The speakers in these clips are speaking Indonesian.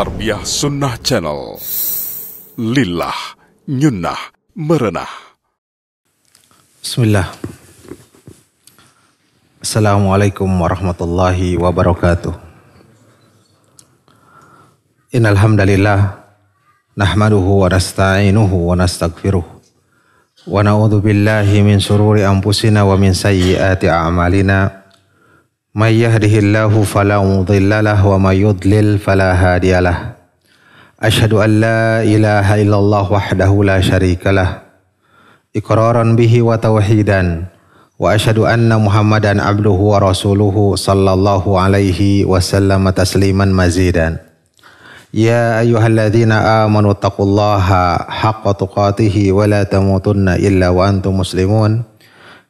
Tarbiyah Sunnah Channel. Lillah, nyunnah, merenah. Bismillah. Assalamualaikum warahmatullahi wabarakatuh. Innal nahmaduhu wa nasta'inuhu wa nasta'gfiruh. wa na'udhu billahi min sururi ampusina wa min sayyiati a'malina. من يهده الله فلا مضل له ومن يضلل فلا هادي له أشهد أن لا إله إلا الله وحده لا شريك له إقرارا به وتوحيدا وأشهد أن محمدا عبده ورسوله صلى الله عليه وسلم تسليما مزيدا يا أيها الذين آمنوا اتقوا الله حق تقاته ولا تموتن إلا وأنتم مسلمون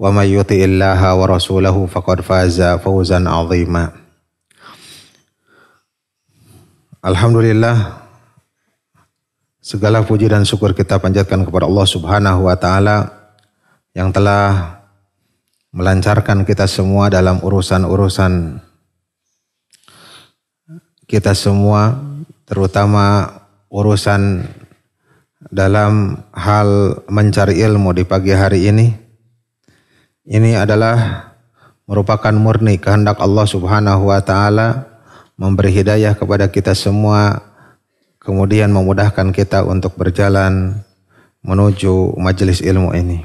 ومن يطع الله ورسوله فقد فاز فوزا عظيما الحمد لله segala puji dan syukur kita panjatkan kepada Allah Subhanahu wa taala yang telah melancarkan kita semua dalam urusan-urusan kita semua terutama urusan dalam hal mencari ilmu di pagi hari ini ini adalah merupakan murni kehendak Allah Subhanahu wa taala memberi hidayah kepada kita semua kemudian memudahkan kita untuk berjalan menuju majelis ilmu ini.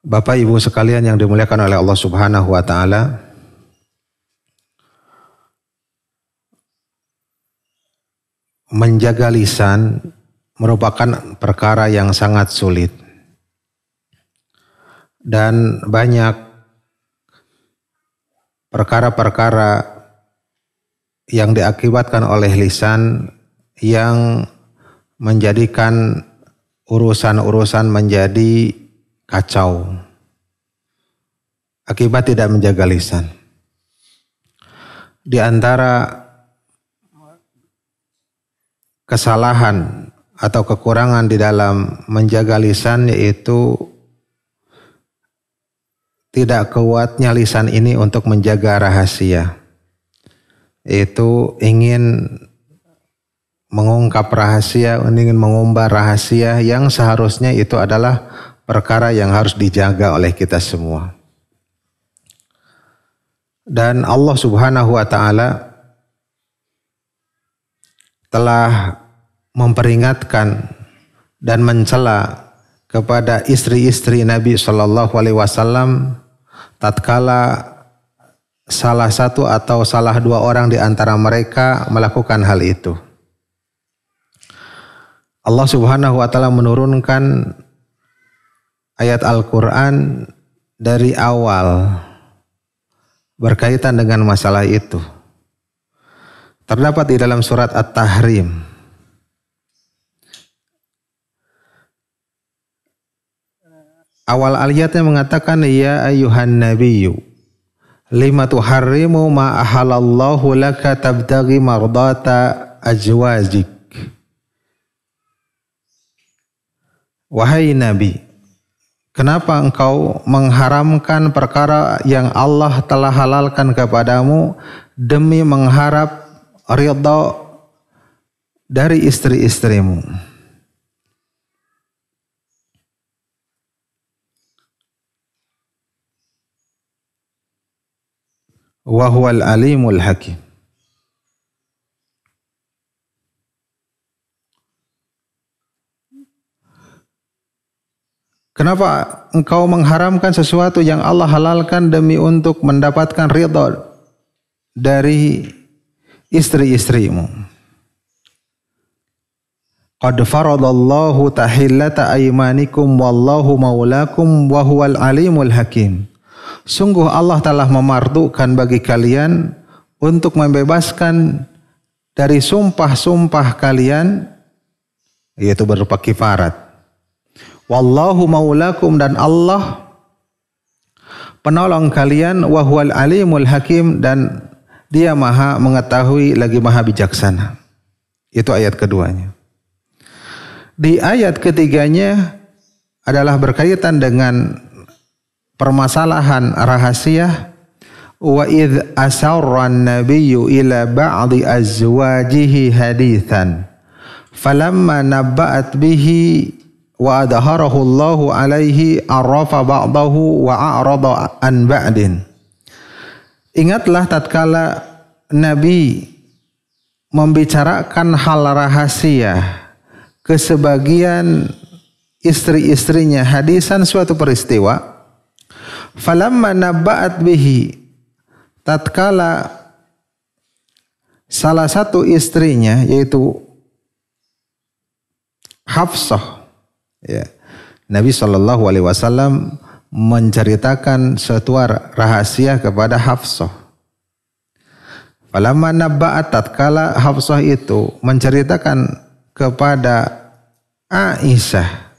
Bapak Ibu sekalian yang dimuliakan oleh Allah Subhanahu wa taala, menjaga lisan merupakan perkara yang sangat sulit dan banyak perkara-perkara yang diakibatkan oleh lisan yang menjadikan urusan-urusan menjadi kacau akibat tidak menjaga lisan. Di antara kesalahan atau kekurangan di dalam menjaga lisan yaitu tidak kuatnya lisan ini untuk menjaga rahasia. Itu ingin mengungkap rahasia, ingin mengumbar rahasia yang seharusnya itu adalah perkara yang harus dijaga oleh kita semua. Dan Allah Subhanahu wa taala telah memperingatkan dan mencela kepada istri-istri Nabi Shallallahu Alaihi Wasallam tatkala salah satu atau salah dua orang di antara mereka melakukan hal itu. Allah Subhanahu wa taala menurunkan ayat Al-Qur'an dari awal berkaitan dengan masalah itu. Terdapat di dalam surat At-Tahrim Awal ayatnya mengatakan ya ayuhan nabiyyu lima tuharrimu ma ahalallahu laka tabdagi mardata ajwajik. Wahai nabi, kenapa engkau mengharamkan perkara yang Allah telah halalkan kepadamu demi mengharap ridha dari istri-istrimu? wa huwal alimul hakim. Kenapa engkau mengharamkan sesuatu yang Allah halalkan demi untuk mendapatkan ridha dari istri-istrimu? Qad faradallahu tahillata aymanikum wallahu maulakum wa huwal alimul hakim. Sungguh Allah telah memardukan bagi kalian untuk membebaskan dari sumpah-sumpah kalian yaitu berupa kifarat. Wallahu maulakum dan Allah penolong kalian wahwal alimul hakim dan dia maha mengetahui lagi maha bijaksana. Itu ayat keduanya. Di ayat ketiganya adalah berkaitan dengan permasalahan rahasia wa id asarran nabiyyu ila ba'di azwajihi hadithan falamma nabba'at bihi wa adharahu Allahu alaihi arrafa ba'dahu wa a'rada an ba'din Ingatlah tatkala Nabi membicarakan hal rahasia ke sebagian istri-istrinya hadisan suatu peristiwa Falamma nabba'at bihi tatkala salah satu istrinya yaitu Hafsah ya. Nabi Shallallahu alaihi wasallam menceritakan suatu rahasia kepada Hafsah. Falamma nabba'at tatkala Hafsah itu menceritakan kepada Aisyah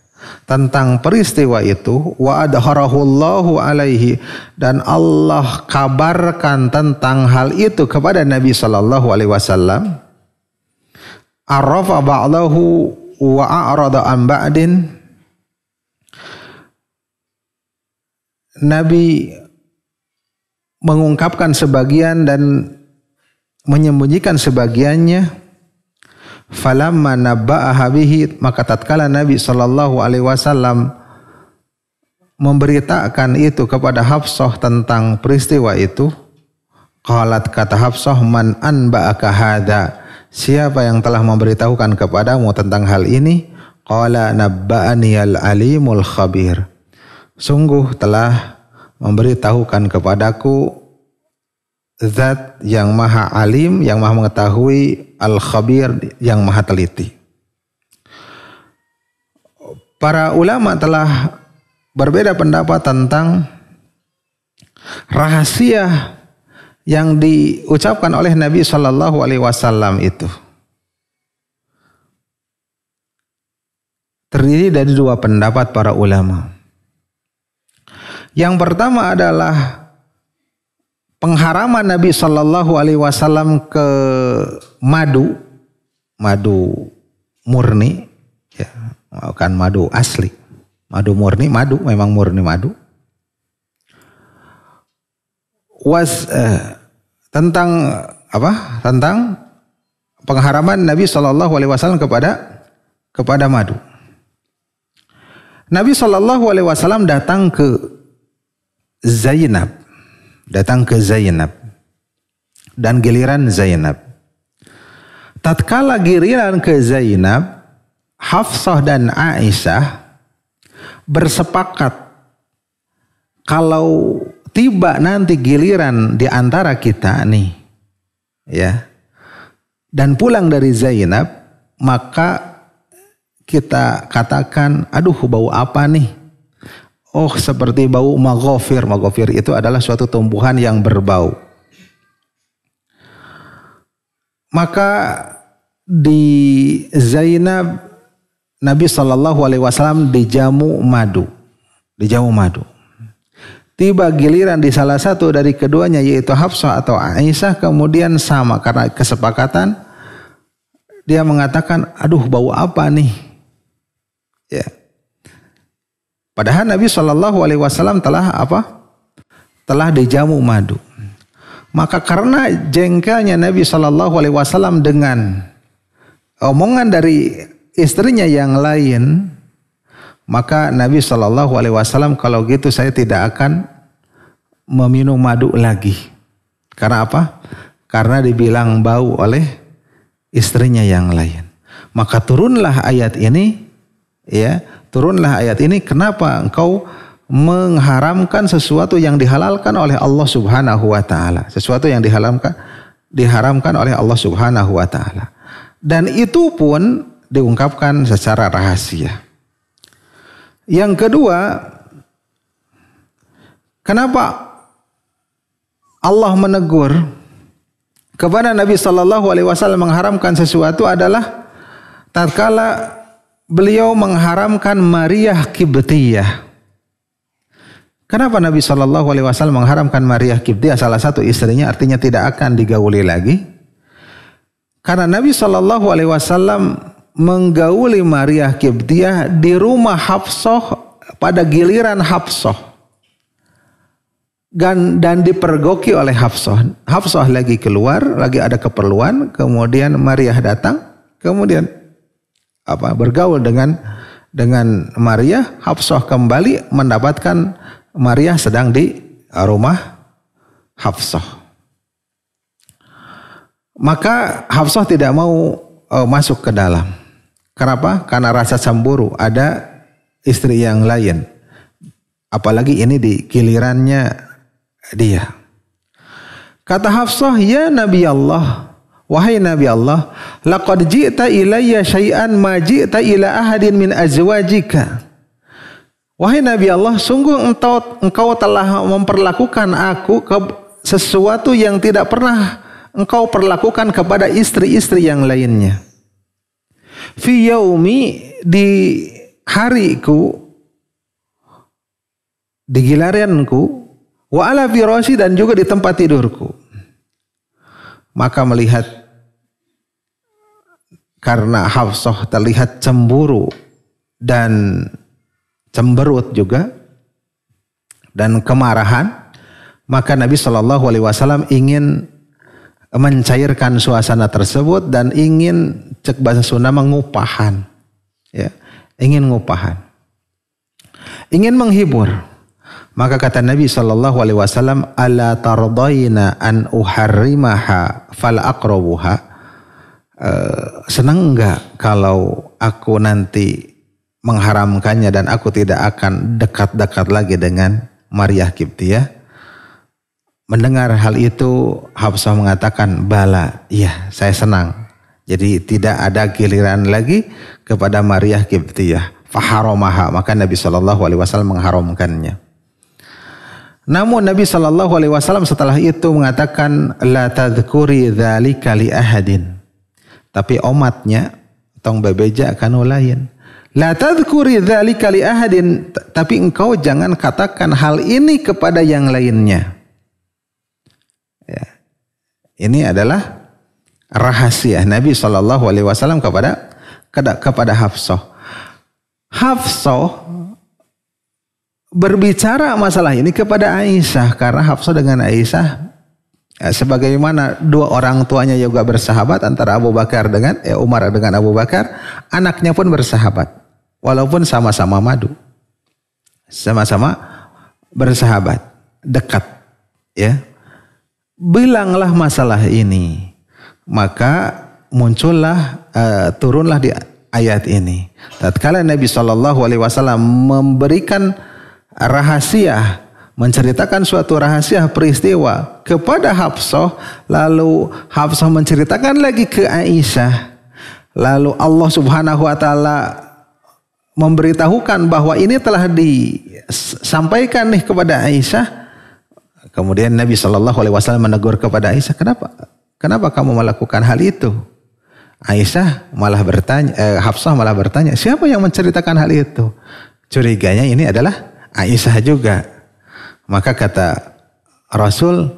tentang peristiwa itu wa adharahullahu alaihi dan Allah kabarkan tentang hal itu kepada Nabi sallallahu alaihi wasallam arafa ba'dahu wa a'rada an ba'din Nabi mengungkapkan sebagian dan menyembunyikan sebagiannya falamma nabba'aha bihi maka tatkala Nabi sallallahu alaihi wasallam memberitakan itu kepada Hafsah tentang peristiwa itu qalat kata Hafsah man anba'aka hadza siapa yang telah memberitahukan kepadamu tentang hal ini qala nabba'ani al-alimul khabir sungguh telah memberitahukan kepadaku zat yang maha alim yang maha mengetahui Al-Khabir yang maha teliti. Para ulama telah berbeda pendapat tentang rahasia yang diucapkan oleh Nabi Shallallahu Alaihi Wasallam itu terdiri dari dua pendapat para ulama. Yang pertama adalah pengharaman Nabi Shallallahu Alaihi Wasallam ke madu madu murni ya bukan madu asli madu murni madu memang murni madu was eh, tentang eh, apa tentang pengharaman Nabi Shallallahu Alaihi Wasallam kepada kepada madu Nabi Shallallahu Alaihi Wasallam datang ke Zainab datang ke Zainab dan giliran Zainab tatkala giliran ke Zainab, Hafsah dan Aisyah bersepakat kalau tiba nanti giliran di antara kita nih ya dan pulang dari Zainab maka kita katakan aduh bau apa nih oh seperti bau magofir magofir itu adalah suatu tumbuhan yang berbau maka di Zainab Nabi Shallallahu Alaihi Wasallam dijamu madu, dijamu madu. Tiba giliran di salah satu dari keduanya yaitu Hafsah atau Aisyah kemudian sama karena kesepakatan dia mengatakan, aduh bau apa nih? Ya. Padahal Nabi Shallallahu Alaihi Wasallam telah apa? Telah dijamu madu. Maka karena jengkelnya Nabi Shallallahu Alaihi Wasallam dengan omongan dari istrinya yang lain, maka Nabi Shallallahu Alaihi Wasallam kalau gitu saya tidak akan meminum madu lagi. Karena apa? Karena dibilang bau oleh istrinya yang lain. Maka turunlah ayat ini, ya turunlah ayat ini. Kenapa engkau mengharamkan sesuatu yang dihalalkan oleh Allah Subhanahu wa taala, sesuatu yang diharamkan diharamkan oleh Allah Subhanahu wa taala. Dan itu pun diungkapkan secara rahasia. Yang kedua, kenapa Allah menegur kepada Nabi Shallallahu Alaihi Wasallam mengharamkan sesuatu adalah tatkala beliau mengharamkan Maria Kibetiyah. Kenapa Nabi Shallallahu Alaihi Wasallam mengharamkan Maria Kibtiah salah satu istrinya artinya tidak akan digauli lagi? Karena Nabi Shallallahu Alaihi Wasallam menggauli Maria Kibtiah di rumah Hafsah pada giliran Hafsah dan, dan dipergoki oleh Hafsah. Hafsah lagi keluar, lagi ada keperluan, kemudian Maria datang, kemudian apa bergaul dengan dengan Maria, Hafsah kembali mendapatkan Maria sedang di eh, rumah Hafsah. Maka Hafsah tidak mau uh, masuk ke dalam. Kenapa? Karena rasa cemburu ada istri yang lain. Apalagi ini di gilirannya dia. Kata Hafsah, "Ya Nabi Allah, wahai Nabi Allah, laqad ji'ta ilayya syai'an ma ji'ta ila ahadin min azwajika." Wahai Nabi Allah, sungguh engkau, engkau telah memperlakukan aku ke sesuatu yang tidak pernah engkau perlakukan kepada istri-istri yang lainnya. Fi yaumi di hariku di gilarianku wa ala firasi dan juga di tempat tidurku. Maka melihat karena Hafsah terlihat cemburu dan cemberut juga dan kemarahan, maka Nabi Shallallahu Alaihi Wasallam ingin mencairkan suasana tersebut dan ingin cek bahasa Sunda mengupahan, ya, ingin ngupahan, ingin menghibur. Maka kata Nabi Shallallahu Alaihi Wasallam, ala tardoina an uharrimaha fal akrobuha. E, eh, senang enggak kalau aku nanti mengharamkannya dan aku tidak akan dekat-dekat lagi dengan Maria Kiptia. Mendengar hal itu Habsah mengatakan bala, iya saya senang. Jadi tidak ada giliran lagi kepada Maria Kiptia. Faharomaha, maka Nabi Shallallahu Alaihi Wasallam mengharamkannya. Namun Nabi Shallallahu Alaihi Wasallam setelah itu mengatakan la tadkuri dzalikali ahadin. Tapi omatnya tong bebeja kanulain. lain La tadhkuri dzalika li ahadin, tapi engkau jangan katakan hal ini kepada yang lainnya. Ya. Ini adalah rahasia Nabi Shallallahu alaihi wasallam kepada kepada Hafsah. Hafsah berbicara masalah ini kepada Aisyah karena Hafsah dengan Aisyah ya, sebagaimana dua orang tuanya juga bersahabat antara Abu Bakar dengan ya, Umar dengan Abu Bakar, anaknya pun bersahabat. Walaupun sama-sama madu. Sama-sama bersahabat, dekat, ya. Bilanglah masalah ini. Maka muncullah uh, turunlah di ayat ini. Tatkala Nabi Shallallahu alaihi wasallam memberikan rahasia menceritakan suatu rahasia peristiwa kepada Hafsah, lalu Hafsah menceritakan lagi ke Aisyah. Lalu Allah Subhanahu wa taala memberitahukan bahwa ini telah disampaikan nih kepada Aisyah. Kemudian Nabi Shallallahu Alaihi Wasallam menegur kepada Aisyah, kenapa? Kenapa kamu melakukan hal itu? Aisyah malah bertanya, eh, Hafsah malah bertanya, siapa yang menceritakan hal itu? Curiganya ini adalah Aisyah juga. Maka kata Rasul,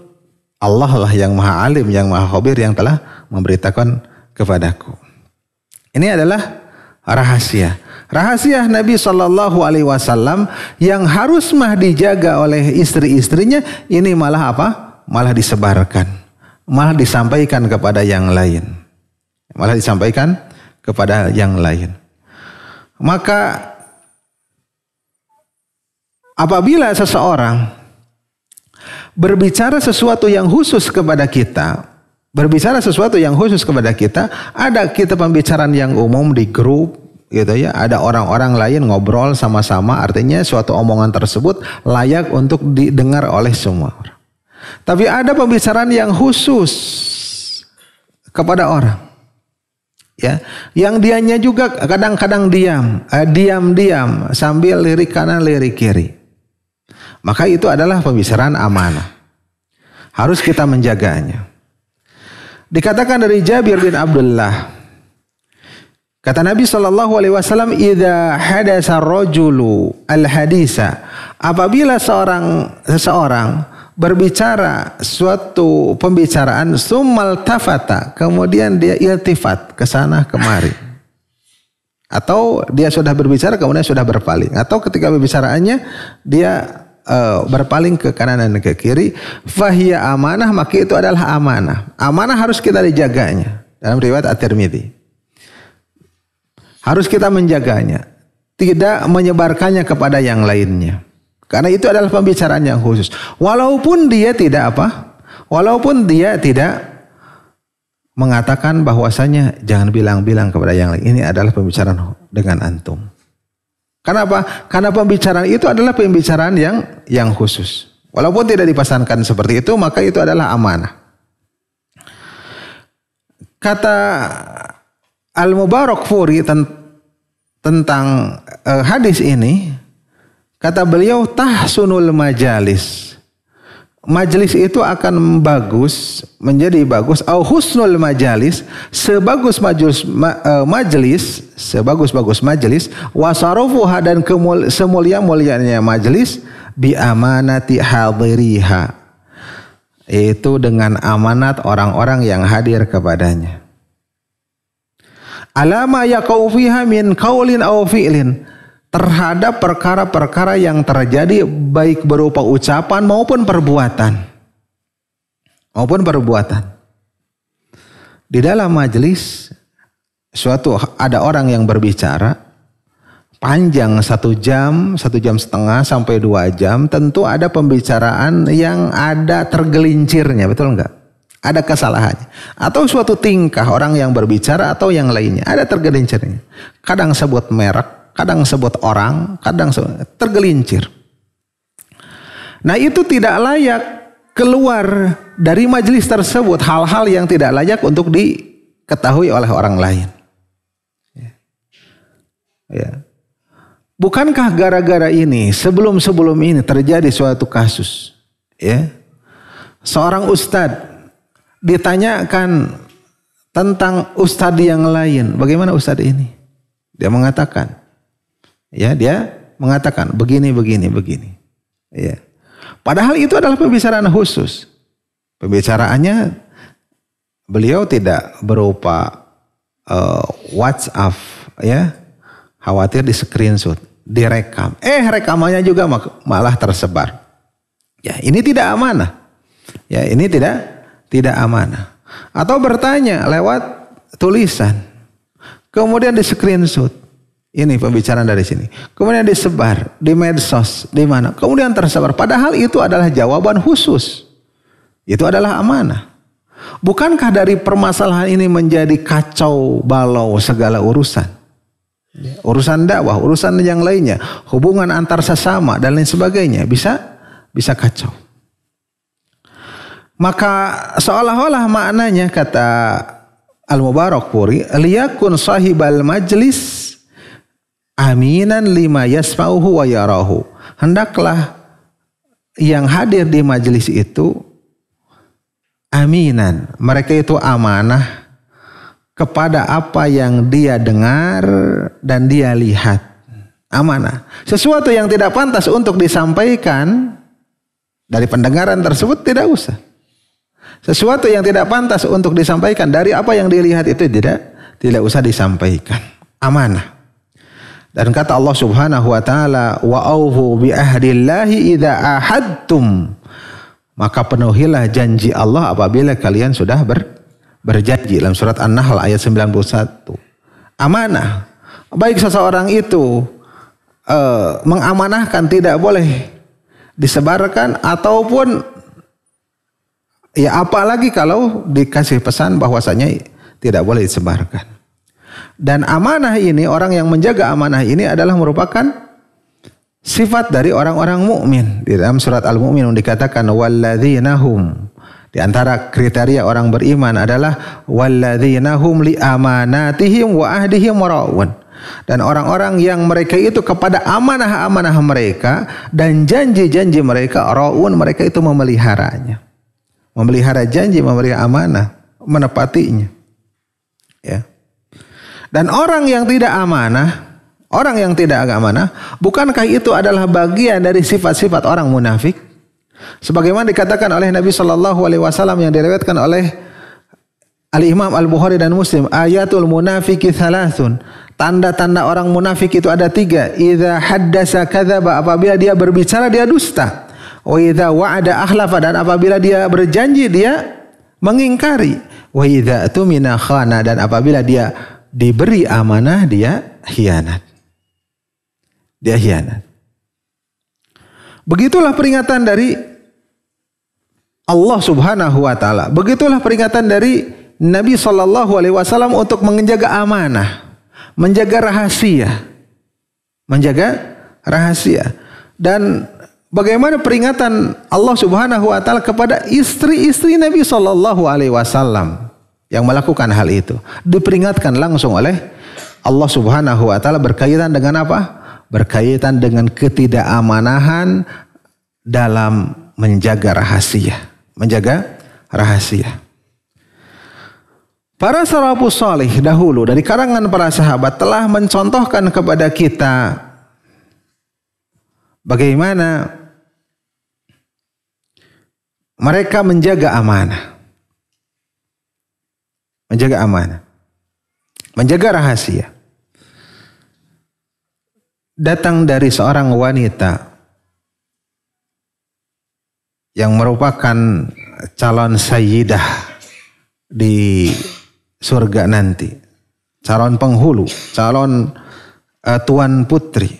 Allah lah yang maha alim, yang maha khabir yang telah memberitakan kepadaku. Ini adalah rahasia. Rahasia Nabi Shallallahu Alaihi Wasallam yang harus mah dijaga oleh istri-istrinya ini malah apa? Malah disebarkan, malah disampaikan kepada yang lain, malah disampaikan kepada yang lain. Maka apabila seseorang berbicara sesuatu yang khusus kepada kita, berbicara sesuatu yang khusus kepada kita, ada kita pembicaraan yang umum di grup, gitu ya. Ada orang-orang lain ngobrol sama-sama artinya suatu omongan tersebut layak untuk didengar oleh semua Tapi ada pembicaraan yang khusus kepada orang. Ya, yang dianya juga kadang-kadang diam, eh, diam-diam sambil lirik kanan lirik kiri. Maka itu adalah pembicaraan amanah. Harus kita menjaganya. Dikatakan dari Jabir bin Abdullah, Kata Nabi Shallallahu Alaihi Wasallam, "Ida hadasa rojulu al hadisa." Apabila seorang seseorang berbicara suatu pembicaraan sumal tafata, kemudian dia iltifat ke sana kemari. Atau dia sudah berbicara kemudian sudah berpaling. Atau ketika berbicaraannya dia uh, berpaling ke kanan dan ke kiri. Fahiyah amanah maka itu adalah amanah. Amanah harus kita dijaganya. Dalam riwayat At-Tirmidzi. Harus kita menjaganya, tidak menyebarkannya kepada yang lainnya. Karena itu adalah pembicaraan yang khusus. Walaupun dia tidak apa? Walaupun dia tidak mengatakan bahwasanya jangan bilang-bilang kepada yang lain. Ini adalah pembicaraan dengan antum. Kenapa? Karena pembicaraan itu adalah pembicaraan yang yang khusus. Walaupun tidak dipasangkan seperti itu, maka itu adalah amanah. Kata Al-Mubarak Furi tentang uh, hadis ini kata beliau tahsunul majalis. Majelis itu akan bagus, menjadi bagus. Au husnul majalis, sebagus majus ma, uh, eh, majelis sebagus-bagus majelis, wasarufuha dan kemul, semulia-mulianya majelis, bi amanati hadiriha. Itu dengan amanat orang-orang yang hadir kepadanya. Alama ya kaufiha min kaulin au fi'lin terhadap perkara-perkara yang terjadi baik berupa ucapan maupun perbuatan. Maupun perbuatan. Di dalam majelis suatu ada orang yang berbicara panjang satu jam, satu jam setengah sampai dua jam tentu ada pembicaraan yang ada tergelincirnya betul nggak? ada kesalahannya. Atau suatu tingkah orang yang berbicara atau yang lainnya, ada tergelincirnya. Kadang sebut merek, kadang sebut orang, kadang sebut, tergelincir. Nah itu tidak layak keluar dari majelis tersebut hal-hal yang tidak layak untuk diketahui oleh orang lain. Ya. ya. Bukankah gara-gara ini sebelum-sebelum ini terjadi suatu kasus, ya, seorang ustadz ditanyakan tentang ustadz yang lain, bagaimana ustadz ini? Dia mengatakan, ya dia mengatakan begini, begini, begini. Ya. Padahal itu adalah pembicaraan khusus. Pembicaraannya beliau tidak berupa uh, WhatsApp, ya khawatir di screenshot, direkam. Eh rekamannya juga malah tersebar. Ya ini tidak amanah. Ya ini tidak tidak amanah. Atau bertanya lewat tulisan. Kemudian di screenshot. Ini pembicaraan dari sini. Kemudian disebar di medsos, di mana? Kemudian tersebar. Padahal itu adalah jawaban khusus. Itu adalah amanah. Bukankah dari permasalahan ini menjadi kacau balau segala urusan? Urusan dakwah, urusan yang lainnya, hubungan antar sesama dan lain sebagainya bisa bisa kacau. Maka seolah-olah maknanya kata Al-Mubarak Puri, liyakun sahibal majlis aminan lima yasmauhu wa yarahu. Hendaklah yang hadir di majlis itu aminan. Mereka itu amanah kepada apa yang dia dengar dan dia lihat. Amanah. Sesuatu yang tidak pantas untuk disampaikan dari pendengaran tersebut tidak usah. Sesuatu yang tidak pantas untuk disampaikan dari apa yang dilihat itu tidak tidak usah disampaikan. Amanah. Dan kata Allah Subhanahu wa taala, "Wa Auhu bi ahdillahi idza ahadtum." Maka penuhilah janji Allah apabila kalian sudah ber, berjanji dalam surat An-Nahl ayat 91. Amanah. Baik seseorang itu e, mengamanahkan tidak boleh disebarkan ataupun Ya apalagi kalau dikasih pesan bahwasanya tidak boleh disebarkan. Dan amanah ini orang yang menjaga amanah ini adalah merupakan sifat dari orang-orang mukmin. Di dalam surat Al-Mu'minun dikatakan walladzinahum di antara kriteria orang beriman adalah walladzinahum li amanatihim wa ahdihim raun. Dan orang-orang yang mereka itu kepada amanah-amanah mereka dan janji-janji mereka raun mereka itu memeliharanya memelihara janji, memelihara amanah, menepatinya. Ya. Dan orang yang tidak amanah, orang yang tidak amanah, bukankah itu adalah bagian dari sifat-sifat orang munafik? Sebagaimana dikatakan oleh Nabi Shallallahu Alaihi Wasallam yang direwetkan oleh Al Imam Al Bukhari dan Muslim, ayatul munafiki thalathun. Tanda-tanda orang munafik itu ada tiga. Idza haddasa kadzaba apabila dia berbicara dia dusta. Wa idza wa'ada ahlafa dan apabila dia berjanji dia mengingkari. Wa idza tumina khana dan apabila dia diberi amanah dia khianat. Dia khianat. Begitulah peringatan dari Allah Subhanahu wa taala. Begitulah peringatan dari Nabi Shallallahu alaihi wasallam untuk menjaga amanah, menjaga rahasia. Menjaga rahasia. Dan Bagaimana peringatan Allah Subhanahu wa taala kepada istri-istri Nabi sallallahu alaihi wasallam yang melakukan hal itu? Diperingatkan langsung oleh Allah Subhanahu wa taala berkaitan dengan apa? Berkaitan dengan ketidakamanahan dalam menjaga rahasia, menjaga rahasia. Para salafus salih dahulu dari karangan para sahabat telah mencontohkan kepada kita bagaimana mereka menjaga amanah. Menjaga amanah. Menjaga rahasia. Datang dari seorang wanita yang merupakan calon sayyidah di surga nanti. Calon penghulu, calon uh, tuan putri.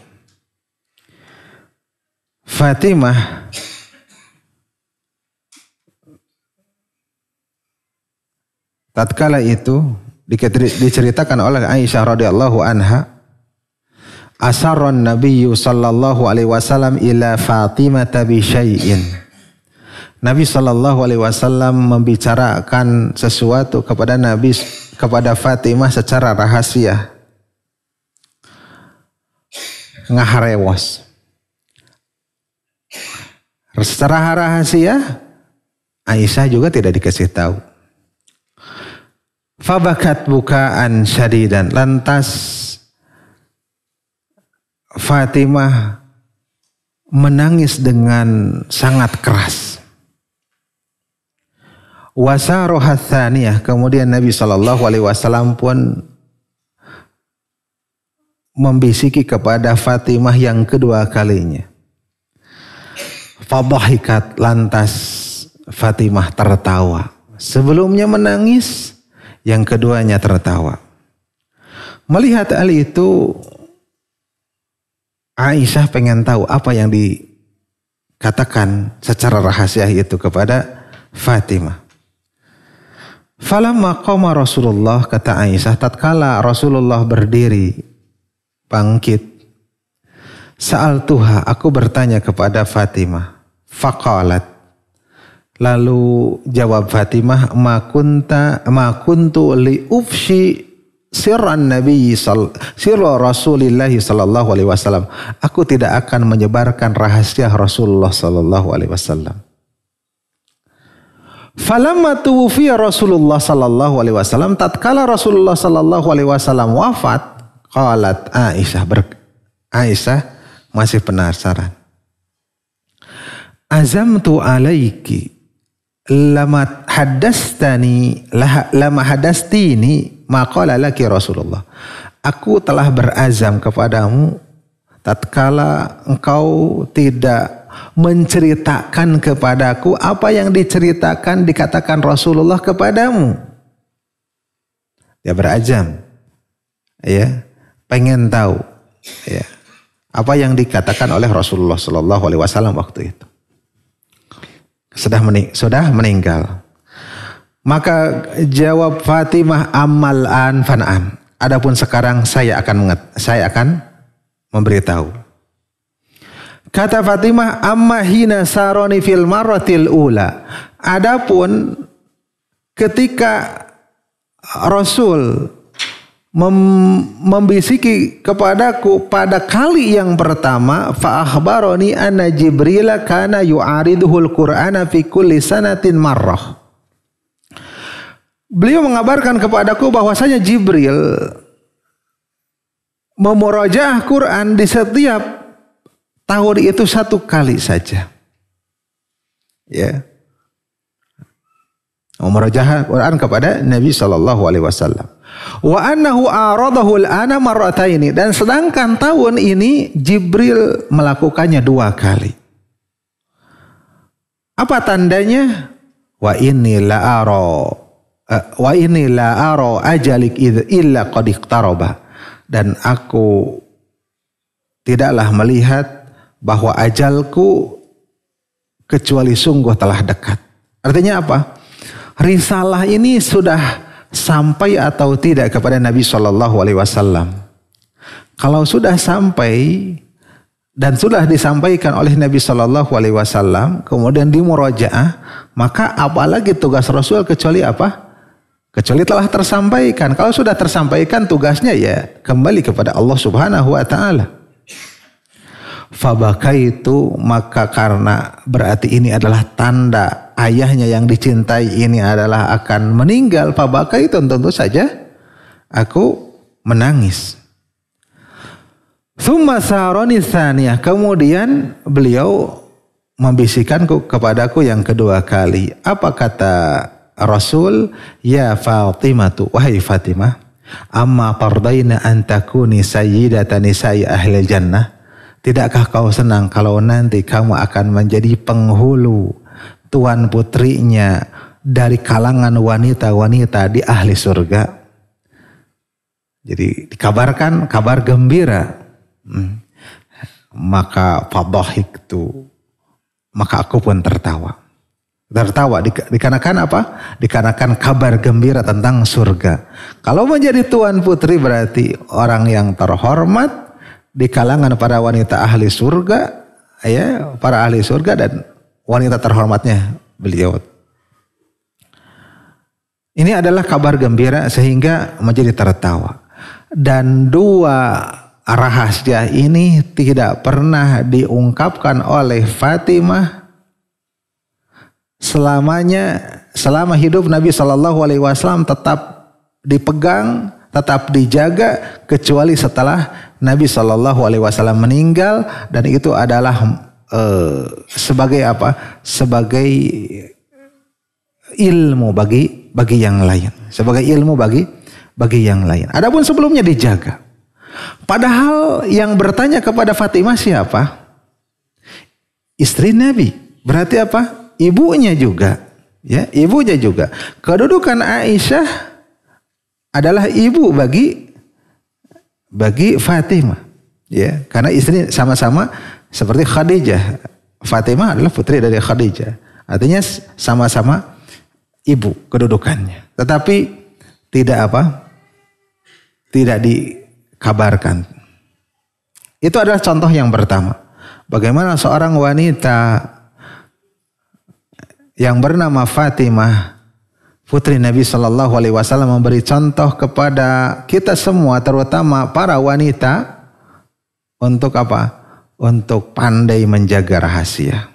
Fatimah Tatkala itu diceritakan oleh Aisyah radhiyallahu anha asaron nabiyyu sallallahu alaihi wasallam ila Fatimah bi syai'in. Nabi sallallahu alaihi wasallam membicarakan sesuatu kepada Nabi kepada Fatimah secara rahasia. ngaharewas Secara rahasia Aisyah juga tidak dikasih tahu. Fabakat bukaan syadidan. Lantas Fatimah menangis dengan sangat keras. Wasarohathaniyah. Kemudian Nabi Shallallahu Alaihi Wasallam pun membisiki kepada Fatimah yang kedua kalinya. Fabahikat lantas Fatimah tertawa. Sebelumnya menangis, yang keduanya tertawa. Melihat hal itu Aisyah pengen tahu apa yang dikatakan secara rahasia itu kepada Fatimah. Falamma qama Rasulullah kata Aisyah tatkala Rasulullah berdiri bangkit Sa'al Tuha aku bertanya kepada Fatimah faqalat Lalu jawab Fatimah, "Makunta makuntu li ufsi sirran Nabi sal, sirra Rasulillah sallallahu alaihi wasallam. Aku tidak akan menyebarkan rahasia Rasulullah sallallahu alaihi wasallam." Falamma tuwfiya Rasulullah sallallahu alaihi wasallam, tatkala Rasulullah sallallahu alaihi wasallam wafat, qalat Aisyah ber Aisyah masih penasaran. Azamtu alaiki lama hadastani lama hadastini makalah laki Rasulullah aku telah berazam kepadamu tatkala engkau tidak menceritakan kepadaku apa yang diceritakan dikatakan Rasulullah kepadamu dia berazam ya pengen tahu ya apa yang dikatakan oleh Rasulullah Shallallahu alaihi wasallam waktu itu sudah mening sudah meninggal. Maka jawab Fatimah amal an fanaan. Adapun sekarang saya akan saya akan memberitahu. Kata Fatimah amma hina saroni fil maratil ula. Adapun ketika Rasul mem membisiki kepadaku pada kali yang pertama fa akhbaroni anna Jibril kana yu'aridul Qur'ana fi kulli sanatin marrah. Beliau mengabarkan kepadaku bahwasanya Jibril memurajaah Quran di setiap tahun itu satu kali saja. Ya. Memurajaah Quran kepada Nabi sallallahu alaihi wasallam. Wa annahu aradahu al-ana marrataini dan sedangkan tahun ini Jibril melakukannya dua kali. Apa tandanya? Wa inni la aro eh, wa inni la aro ajalik illa qad iqtaraba dan aku tidaklah melihat bahwa ajalku kecuali sungguh telah dekat. Artinya apa? Risalah ini sudah sampai atau tidak kepada Nabi Shallallahu Alaihi Wasallam. Kalau sudah sampai dan sudah disampaikan oleh Nabi Shallallahu Alaihi Wasallam, kemudian di murojaah, maka apalagi tugas Rasul kecuali apa? Kecuali telah tersampaikan. Kalau sudah tersampaikan tugasnya ya kembali kepada Allah Subhanahu Wa Taala. Fabaka itu maka karena berarti ini adalah tanda ayahnya yang dicintai ini adalah akan meninggal, Fabaka itu tentu saja aku menangis. Kemudian beliau membisikkanku kepadaku yang kedua kali. Apa kata Rasul? Ya Fatimah tu. Wahai Fatimah. Amma pardaina antakuni sayyidatan nisa'i ahli jannah. Tidakkah kau senang kalau nanti kamu akan menjadi penghulu tuan putrinya dari kalangan wanita-wanita di ahli surga. Jadi dikabarkan kabar gembira. Hmm. Maka fadahik itu maka aku pun tertawa. Tertawa dikarenakan apa? Dikarenakan kabar gembira tentang surga. Kalau menjadi tuan putri berarti orang yang terhormat di kalangan para wanita ahli surga, ya para ahli surga dan wanita terhormatnya beliau. Ini adalah kabar gembira sehingga menjadi tertawa. Dan dua rahasia ini tidak pernah diungkapkan oleh Fatimah selamanya selama hidup Nabi Shallallahu Alaihi Wasallam tetap dipegang tetap dijaga kecuali setelah Nabi Shallallahu Alaihi Wasallam meninggal dan itu adalah Eh, sebagai apa? Sebagai ilmu bagi bagi yang lain. Sebagai ilmu bagi bagi yang lain. Adapun sebelumnya dijaga. Padahal yang bertanya kepada Fatimah siapa? Istri Nabi. Berarti apa? Ibunya juga. Ya, ibunya juga. Kedudukan Aisyah adalah ibu bagi bagi Fatimah. Ya, karena istri sama-sama seperti Khadijah. Fatimah adalah putri dari Khadijah. Artinya sama-sama ibu kedudukannya. Tetapi tidak apa? Tidak dikabarkan. Itu adalah contoh yang pertama. Bagaimana seorang wanita yang bernama Fatimah putri Nabi Shallallahu Alaihi Wasallam memberi contoh kepada kita semua, terutama para wanita, untuk apa? untuk pandai menjaga rahasia.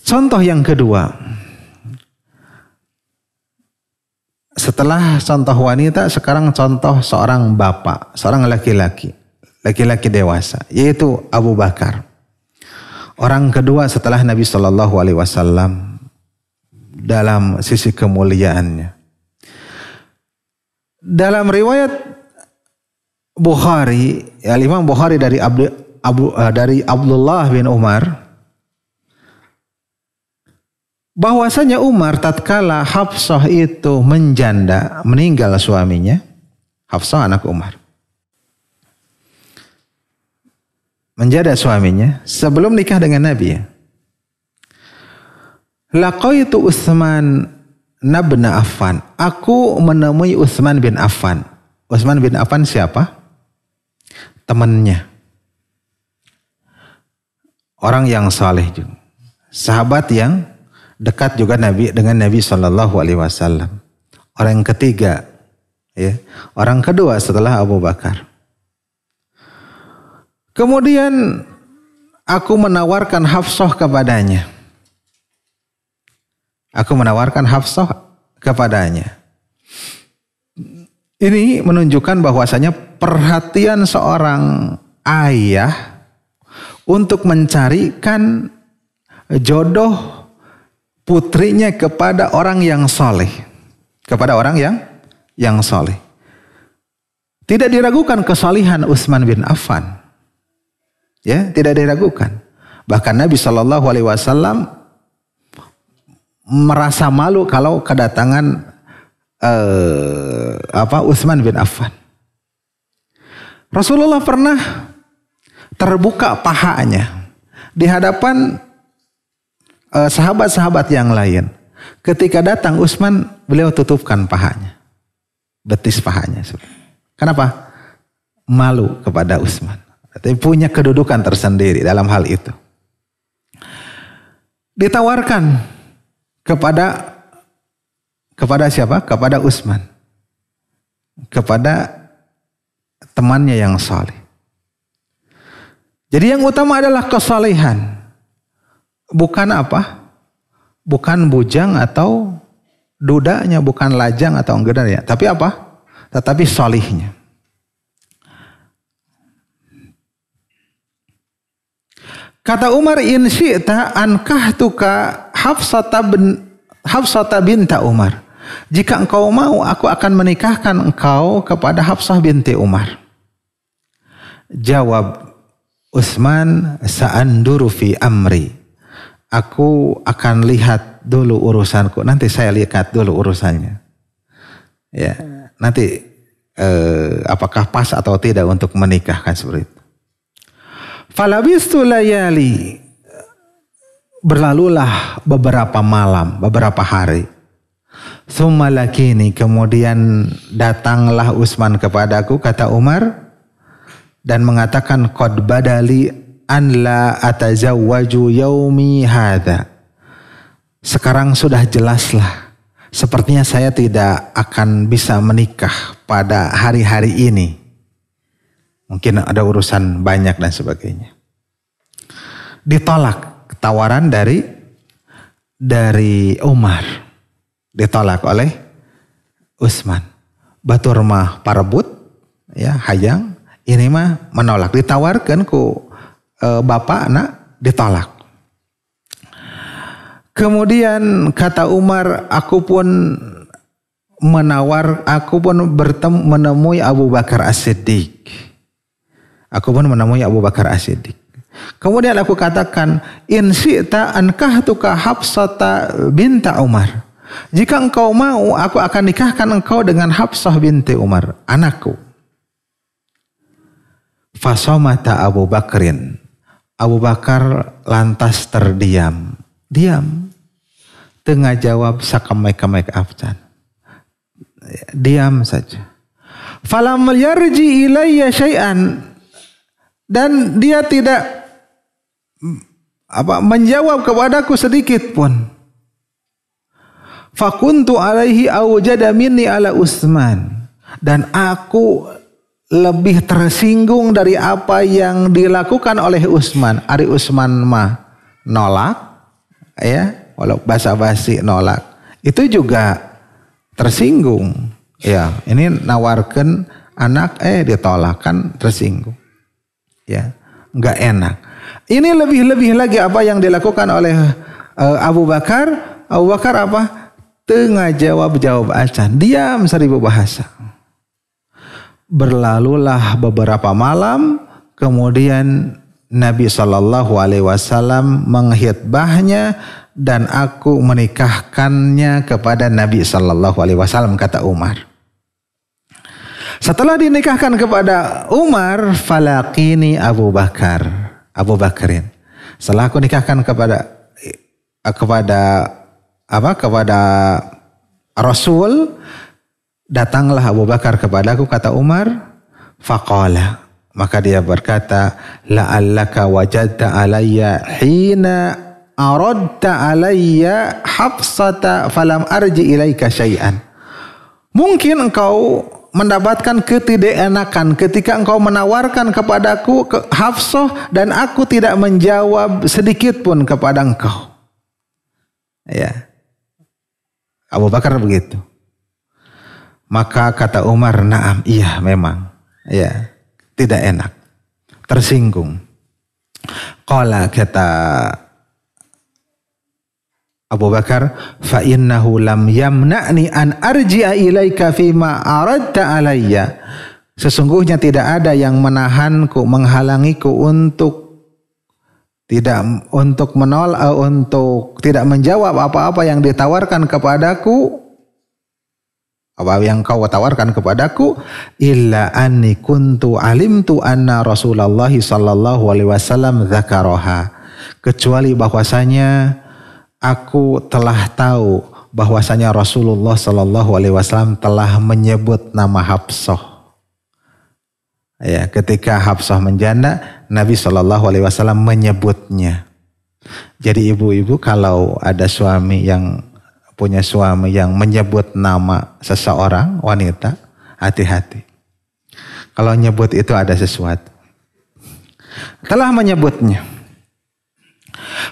Contoh yang kedua, setelah contoh wanita, sekarang contoh seorang bapak, seorang laki-laki, laki-laki dewasa, yaitu Abu Bakar. Orang kedua setelah Nabi Shallallahu Alaihi Wasallam dalam sisi kemuliaannya. Dalam riwayat Bukhari, ya Imam Bukhari dari Abdu, Abu, uh, dari Abdullah bin Umar bahwasanya Umar tatkala Hafsah itu menjanda, meninggal suaminya, Hafsah anak Umar. menjanda suaminya sebelum nikah dengan Nabi ya. Laqaitu Utsman nabna Affan. Aku menemui Utsman bin Affan. Utsman bin Affan siapa? temannya. Orang yang saleh juga. Sahabat yang dekat juga Nabi dengan Nabi Shallallahu Alaihi Wasallam. Orang yang ketiga, ya orang kedua setelah Abu Bakar. Kemudian aku menawarkan Hafsah kepadanya. Aku menawarkan Hafsah kepadanya. Ini menunjukkan bahwasanya perhatian seorang ayah untuk mencarikan jodoh putrinya kepada orang yang soleh. Kepada orang yang yang soleh. Tidak diragukan kesalihan Utsman bin Affan. Ya, tidak diragukan. Bahkan Nabi Shallallahu Alaihi Wasallam merasa malu kalau kedatangan uh, apa Utsman bin Affan. Rasulullah pernah terbuka pahanya di hadapan eh, sahabat-sahabat uh, yang lain. Ketika datang Utsman, beliau tutupkan pahanya. Betis pahanya. Kenapa? Malu kepada Utsman. Tapi punya kedudukan tersendiri dalam hal itu. Ditawarkan kepada kepada siapa? Kepada Utsman. Kepada temannya yang saleh. Jadi yang utama adalah kesalehan. Bukan apa? Bukan bujang atau dudanya, bukan lajang atau enggak ya. Tapi apa? Tetapi salihnya. Kata Umar in ankah tuka Hafsata bin Hafsata binta Umar. Jika engkau mau, aku akan menikahkan engkau kepada Hafsah binti Umar. Jawab Utsman, sa'anduru fi amri. Aku akan lihat dulu urusanku. Nanti saya lihat dulu urusannya. Ya, nanti eh, apakah pas atau tidak untuk menikahkan seperti itu. Falabistu layali berlalulah beberapa malam, beberapa hari ini kemudian datanglah Utsman kepadaku kata Umar dan mengatakan qad badali an la atazawwaju yaumi hadha. Sekarang sudah jelaslah sepertinya saya tidak akan bisa menikah pada hari-hari ini. Mungkin ada urusan banyak dan sebagainya. Ditolak tawaran dari dari Umar ditolak oleh Utsman. Batur mah parebut ya hayang ini mah menolak ditawarkan ku e, bapak nak ditolak. Kemudian kata Umar aku pun menawar aku pun bertemu menemui Abu Bakar As-Siddiq. Aku pun menemui Abu Bakar As-Siddiq. Kemudian aku katakan, "In syi'ta tuka Hafsata binta Umar." Jika engkau mau, aku akan nikahkan engkau dengan Habsah binti Umar, anakku. Fasomata Abu Bakrin. Abu Bakar lantas terdiam. Diam. Tengah jawab sakamai-kamai aftan. Diam saja. Falam yarji ilayya syai'an. Dan dia tidak apa menjawab kepadaku sedikit pun. Fakuntu alaihi awjada minni ala Utsman. Dan aku lebih tersinggung dari apa yang dilakukan oleh Utsman. Ari Utsman mah nolak ya, walau basa-basi nolak. Itu juga tersinggung. Ya, ini nawarkan anak eh ditolak kan tersinggung. Ya, nggak enak. Ini lebih-lebih lagi apa yang dilakukan oleh uh, Abu Bakar. Abu Bakar apa? tengah jawab-jawab acan. Diam seribu bahasa. Berlalulah beberapa malam, kemudian Nabi Shallallahu Alaihi Wasallam menghitbahnya dan aku menikahkannya kepada Nabi Shallallahu Alaihi Wasallam kata Umar. Setelah dinikahkan kepada Umar, falakini Abu Bakar, Abu Bakarin. Setelah aku nikahkan kepada kepada apa kepada Rasul datanglah Abu Bakar kepadaku kata Umar faqala maka dia berkata la'allaka wajadta alayya hina aradta alayya hafsata falam arji ilaika syai'an mungkin engkau mendapatkan ketidakenakan ketika engkau menawarkan kepadaku ke Hafsah dan aku tidak menjawab sedikit pun kepada engkau. Ya. Abu Bakar begitu. Maka kata Umar, "Naam, iya memang." Ya, tidak enak. Tersinggung. Qala kata Abu Bakar, "Fa innahu lam yamna'ni an arji'a ilaika fima aradta alayya." Sesungguhnya tidak ada yang menahanku, menghalangiku untuk tidak untuk menolak eh, untuk tidak menjawab apa-apa yang ditawarkan kepadaku apa yang kau tawarkan kepadaku illa anni kuntu alimtu anna Rasulullah sallallahu alaihi wasallam zakaroha kecuali bahwasanya aku telah tahu bahwasanya Rasulullah sallallahu alaihi wasallam telah menyebut nama Habsah Ya, ketika Hafsah menjanda, Nabi Shallallahu Alaihi Wasallam menyebutnya. Jadi ibu-ibu kalau ada suami yang punya suami yang menyebut nama seseorang wanita, hati-hati. Kalau nyebut itu ada sesuatu. Telah menyebutnya.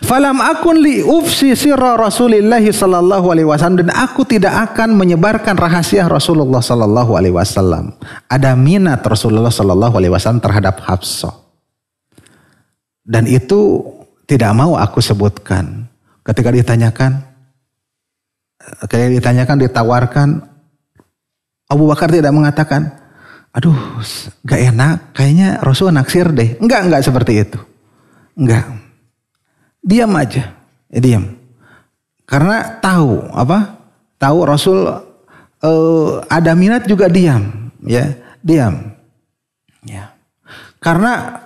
Falam akun li ufsi sirra Rasulillah sallallahu alaihi wasallam dan aku tidak akan menyebarkan rahasia Rasulullah sallallahu alaihi wasallam. Ada minat Rasulullah sallallahu alaihi wasallam terhadap Hafsah. Dan itu tidak mau aku sebutkan. Ketika ditanyakan ketika ditanyakan ditawarkan Abu Bakar tidak mengatakan, "Aduh, gak enak, kayaknya Rasul naksir deh." Enggak, enggak seperti itu. Enggak diam aja, ya, diam. Karena tahu apa? Tahu Rasul uh, ada minat juga diam, ya, diam. Ya. Karena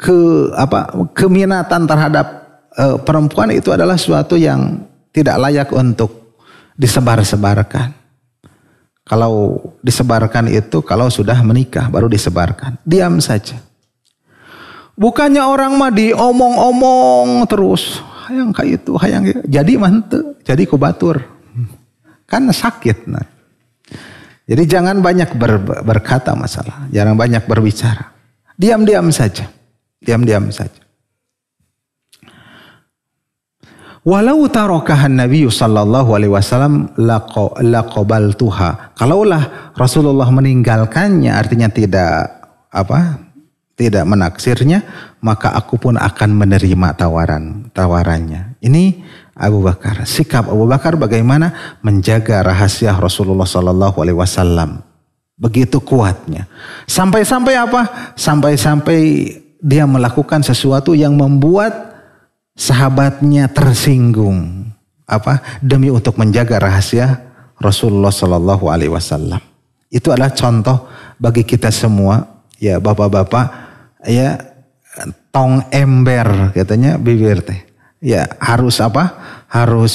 ke apa keminatan terhadap uh, perempuan itu adalah suatu yang tidak layak untuk disebar-sebarkan. Kalau disebarkan itu kalau sudah menikah baru disebarkan. Diam saja. Bukannya orang mah diomong-omong terus. Hayang kayak itu, hayang kayak. Jadi mantep, jadi kubatur. Kan sakit. Nah. Jadi jangan banyak ber, berkata masalah, jangan banyak berbicara. Diam-diam saja. Diam-diam saja. Walau tarokahan Nabi sallallahu alaihi wasallam laqobal tuha. Kalaulah Rasulullah meninggalkannya artinya tidak apa? tidak menaksirnya, maka aku pun akan menerima tawaran tawarannya. Ini Abu Bakar. Sikap Abu Bakar bagaimana menjaga rahasia Rasulullah Sallallahu Alaihi Wasallam. Begitu kuatnya. Sampai-sampai apa? Sampai-sampai dia melakukan sesuatu yang membuat sahabatnya tersinggung. Apa? Demi untuk menjaga rahasia Rasulullah Sallallahu Alaihi Wasallam. Itu adalah contoh bagi kita semua, ya bapak-bapak ya tong ember katanya bibir teh. Ya harus apa? Harus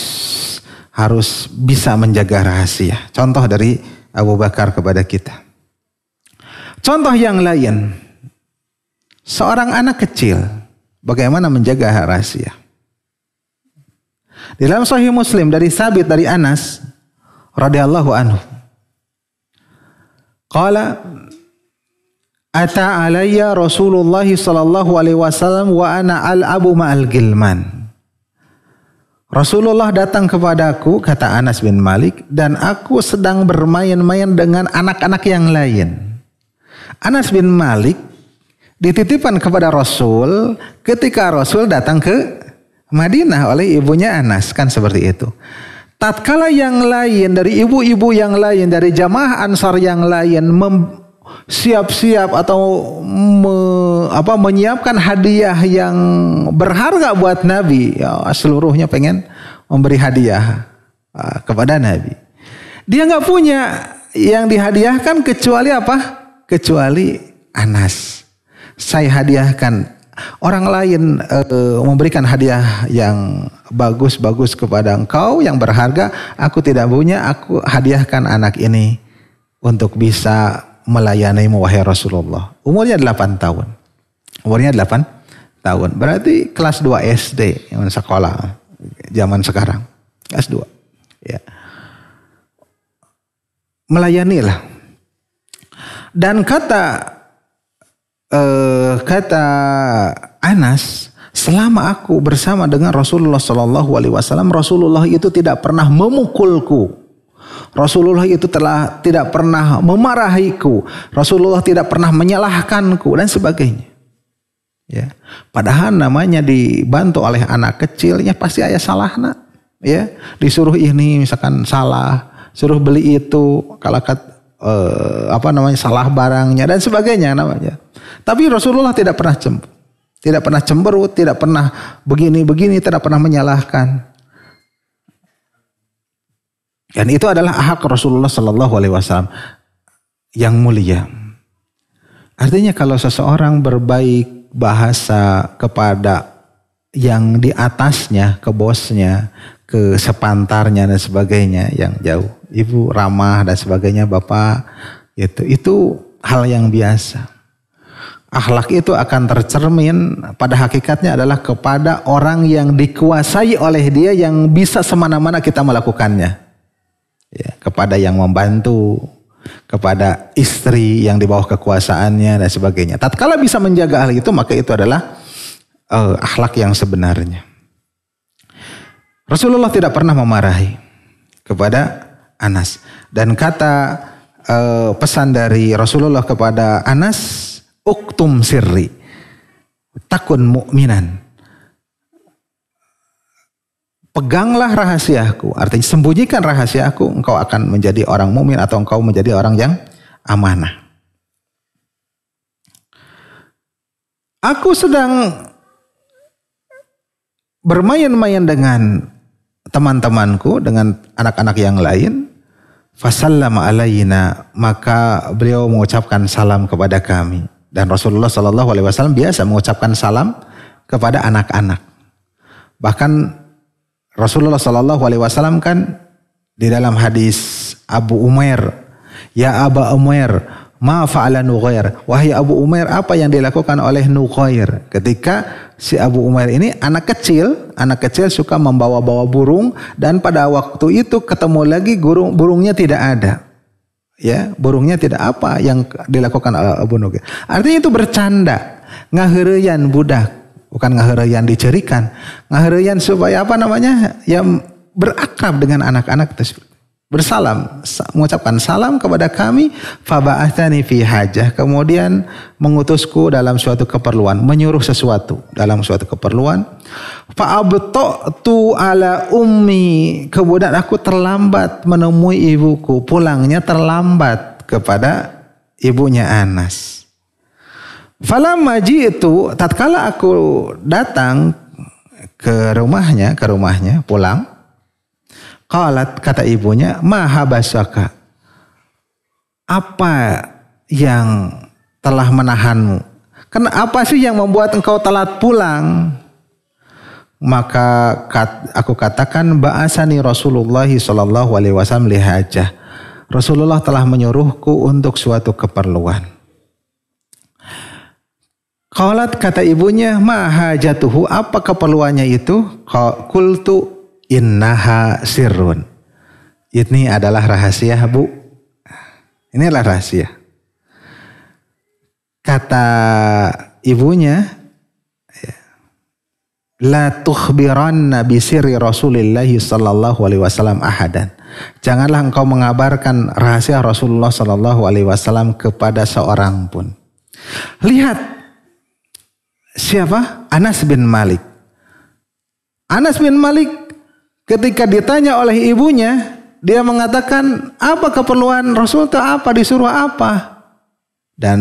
harus bisa menjaga rahasia. Contoh dari Abu Bakar kepada kita. Contoh yang lain. Seorang anak kecil bagaimana menjaga rahasia? Di dalam Sahih Muslim dari Sabit dari Anas radhiyallahu anhu. Qala Ata alayya Rasulullah sallallahu alaihi wasallam wa ana al-abu ma'al gilman. Rasulullah datang kepadaku kata Anas bin Malik dan aku sedang bermain-main dengan anak-anak yang lain. Anas bin Malik dititipkan kepada Rasul ketika Rasul datang ke Madinah oleh ibunya Anas kan seperti itu. Tatkala yang lain dari ibu-ibu yang lain dari jamaah Ansar yang lain siap-siap atau me, apa menyiapkan hadiah yang berharga buat Nabi. Ya, seluruhnya pengen memberi hadiah ah, kepada Nabi. Dia nggak punya yang dihadiahkan kecuali apa? Kecuali Anas. Saya hadiahkan orang lain uh, memberikan hadiah yang bagus-bagus kepada engkau yang berharga. Aku tidak punya, aku hadiahkan anak ini untuk bisa melayanimu wahai Rasulullah. Umurnya 8 tahun. Umurnya 8 tahun. Berarti kelas 2 SD yang sekolah zaman sekarang. Kelas 2. Ya. Melayanilah. Dan kata eh, kata Anas, selama aku bersama dengan Rasulullah Shallallahu Alaihi Wasallam, Rasulullah itu tidak pernah memukulku Rasulullah itu telah tidak pernah memarahiku. Rasulullah tidak pernah menyalahkanku dan sebagainya. Ya. Padahal namanya dibantu oleh anak kecilnya pasti ayah salah nak. Ya, disuruh ini misalkan salah, suruh beli itu kalau eh, apa namanya salah barangnya dan sebagainya namanya. Tapi Rasulullah tidak pernah cemberut, tidak pernah cemberut, tidak pernah begini-begini, tidak pernah menyalahkan. Dan itu adalah hak Rasulullah Shallallahu Alaihi Wasallam yang mulia. Artinya kalau seseorang berbaik bahasa kepada yang di atasnya, ke bosnya, ke sepantarnya dan sebagainya yang jauh, ibu ramah dan sebagainya, bapak itu itu hal yang biasa. Akhlak itu akan tercermin pada hakikatnya adalah kepada orang yang dikuasai oleh dia yang bisa semana-mana kita melakukannya ya, kepada yang membantu, kepada istri yang di bawah kekuasaannya dan sebagainya. Tatkala bisa menjaga hal itu maka itu adalah uh, akhlak yang sebenarnya. Rasulullah tidak pernah memarahi kepada Anas dan kata uh, pesan dari Rasulullah kepada Anas uktum sirri takun mukminan peganglah rahasiaku. Artinya sembunyikan rahasiaku, engkau akan menjadi orang mumin atau engkau menjadi orang yang amanah. Aku sedang bermain-main dengan teman-temanku, dengan anak-anak yang lain. Fasallama alayna, maka beliau mengucapkan salam kepada kami. Dan Rasulullah Shallallahu Alaihi Wasallam biasa mengucapkan salam kepada anak-anak. Bahkan Rasulullah Shallallahu Alaihi Wasallam kan di dalam hadis Abu Umair, ya Abu Umair, ma fa'ala Nughair. Wahai Abu Umair, apa yang dilakukan oleh Nughair? Ketika si Abu Umair ini anak kecil, anak kecil suka membawa-bawa burung dan pada waktu itu ketemu lagi burung burungnya tidak ada. Ya, burungnya tidak apa yang dilakukan Abu Nughair. Artinya itu bercanda, ngaheureyan budak bukan ngahereyan dicerikan ngahereyan supaya apa namanya yang berakrab dengan anak-anak tersebut bersalam mengucapkan salam kepada kami fabaatani fi hajah kemudian mengutusku dalam suatu keperluan menyuruh sesuatu dalam suatu keperluan tu ala ummi kemudian aku terlambat menemui ibuku pulangnya terlambat kepada ibunya Anas maji itu tatkala aku datang ke rumahnya, ke rumahnya pulang. Qalat kata ibunya, "Maha basaka." Apa yang telah menahanmu? Karena apa sih yang membuat engkau telat pulang? Maka kat, aku katakan ba'asani Rasulullah sallallahu alaihi wasallam lihajah. Rasulullah telah menyuruhku untuk suatu keperluan. Kalat kata ibunya, "Maha jatuhu, apa keperluannya itu?" Kultu innaha sirun. Ini adalah rahasia, Bu. Ini adalah rahasia. Kata ibunya, La nabi siri Rasulillah sallallahu alaihi wasallam ahadan. Janganlah engkau mengabarkan rahasia Rasulullah sallallahu alaihi wasallam kepada seorang pun. Lihat siapa? Anas bin Malik. Anas bin Malik ketika ditanya oleh ibunya, dia mengatakan apa keperluan Rasul itu apa, disuruh apa. Dan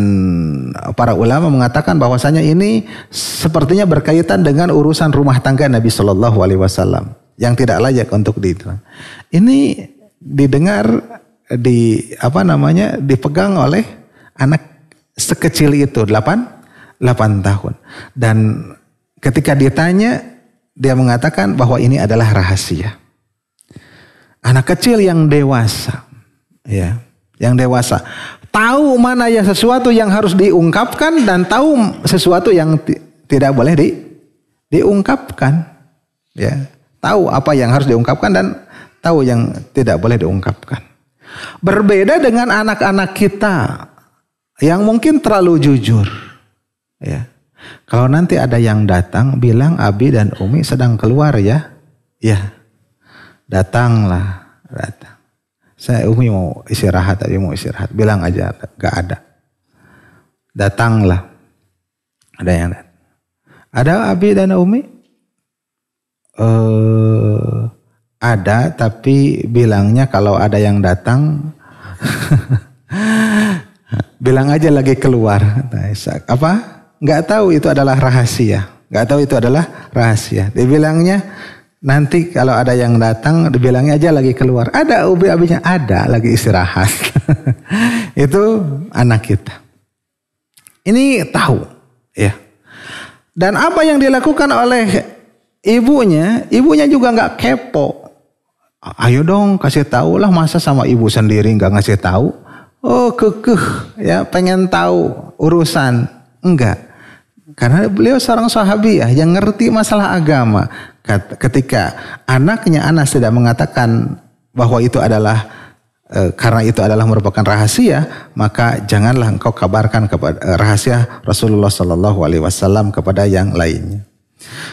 para ulama mengatakan bahwasanya ini sepertinya berkaitan dengan urusan rumah tangga Nabi Shallallahu Alaihi Wasallam yang tidak layak untuk di Ini didengar di apa namanya dipegang oleh anak sekecil itu delapan 8 tahun. Dan ketika ditanya, dia mengatakan bahwa ini adalah rahasia. Anak kecil yang dewasa, ya, yang dewasa tahu mana yang sesuatu yang harus diungkapkan dan tahu sesuatu yang tidak boleh di diungkapkan, ya. Tahu apa yang harus diungkapkan dan tahu yang tidak boleh diungkapkan. Berbeda dengan anak-anak kita yang mungkin terlalu jujur Ya. Kalau nanti ada yang datang bilang Abi dan Umi sedang keluar ya. Ya. Datanglah, datang. Saya Umi mau istirahat, Abi mau istirahat. Bilang aja gak ada. Datanglah. Ada yang datang. Ada Abi dan Umi? Eh uh, ada tapi bilangnya kalau ada yang datang bilang aja lagi keluar. Nah, apa? nggak tahu itu adalah rahasia. Nggak tahu itu adalah rahasia. Dibilangnya nanti kalau ada yang datang dibilangnya aja lagi keluar. Ada ubi abinya ada lagi istirahat. itu anak kita. Ini tahu ya. Dan apa yang dilakukan oleh ibunya, ibunya juga nggak kepo. Ayo dong kasih tahu lah masa sama ibu sendiri nggak ngasih tahu. Oh kekeh ya pengen tahu urusan Enggak. Karena beliau seorang sahabiah ya, yang ngerti masalah agama. Ketika anaknya Anas tidak mengatakan bahwa itu adalah e, karena itu adalah merupakan rahasia, maka janganlah engkau kabarkan kepada e, rahasia Rasulullah Shallallahu Alaihi Wasallam kepada yang lainnya.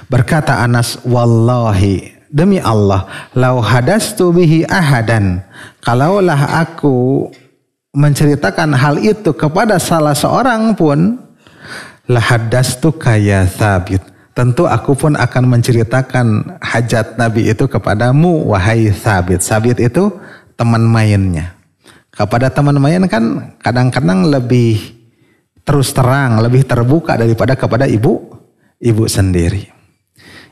Berkata Anas, wallahi demi Allah, lau hadastu bihi ahadan, kalaulah aku menceritakan hal itu kepada salah seorang pun, lahadas tu kaya sabit. Tentu aku pun akan menceritakan hajat Nabi itu kepadamu wahai sabit. Sabit itu teman mainnya. Kepada teman main kan kadang-kadang lebih terus terang, lebih terbuka daripada kepada ibu ibu sendiri.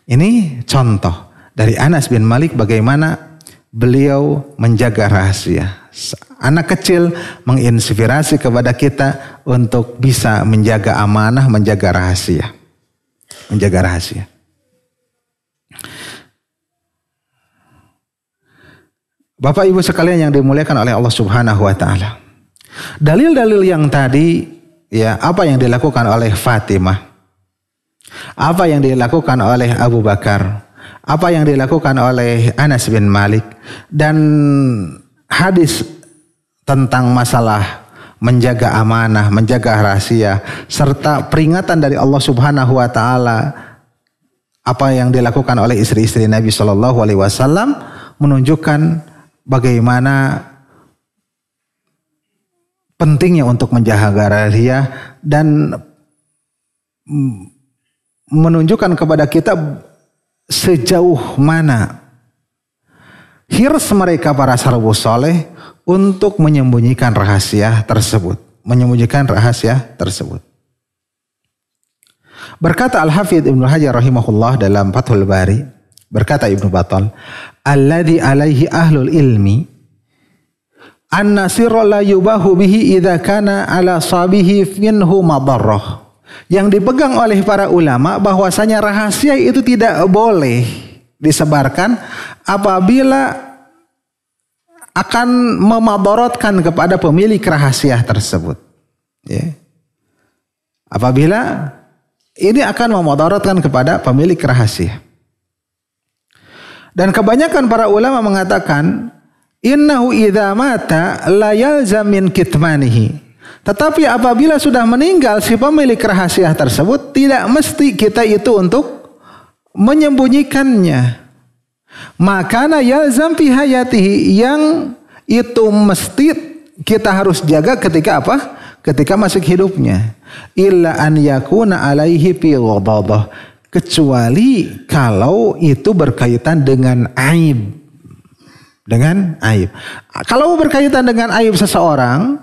Ini contoh dari Anas bin Malik bagaimana beliau menjaga rahasia anak kecil menginspirasi kepada kita untuk bisa menjaga amanah, menjaga rahasia. Menjaga rahasia. Bapak Ibu sekalian yang dimuliakan oleh Allah Subhanahu wa taala. Dalil-dalil yang tadi ya apa yang dilakukan oleh Fatimah? Apa yang dilakukan oleh Abu Bakar? Apa yang dilakukan oleh Anas bin Malik dan hadis tentang masalah menjaga amanah, menjaga rahasia, serta peringatan dari Allah Subhanahu wa taala apa yang dilakukan oleh istri-istri Nabi Shallallahu alaihi wasallam menunjukkan bagaimana pentingnya untuk menjaga rahasia dan menunjukkan kepada kita sejauh mana hirs mereka para sarwus soleh untuk menyembunyikan rahasia tersebut. Menyembunyikan rahasia tersebut. Berkata Al-Hafidh Ibn Hajar rahimahullah dalam Fathul Bari, berkata Ibnu Batal, "Alladhi alaihi ahlul ilmi anna sirra la yubahu bihi idha kana ala sabihi finhu madarrah." Yang dipegang oleh para ulama bahwasanya rahasia itu tidak boleh disebarkan apabila akan memadorotkan kepada pemilik rahasia tersebut. Ya. Apabila ini akan memotorotkan kepada pemilik rahasia. Dan kebanyakan para ulama mengatakan innahu idha mata layal zamin kitmanihi. Tetapi apabila sudah meninggal si pemilik rahasia tersebut tidak mesti kita itu untuk menyembunyikannya. Makana yalzam fi hayatihi yang itu mesti kita harus jaga ketika apa? Ketika masuk hidupnya. Illa an yakuna alaihi fi Kecuali kalau itu berkaitan dengan aib. Dengan aib. Kalau berkaitan dengan aib seseorang,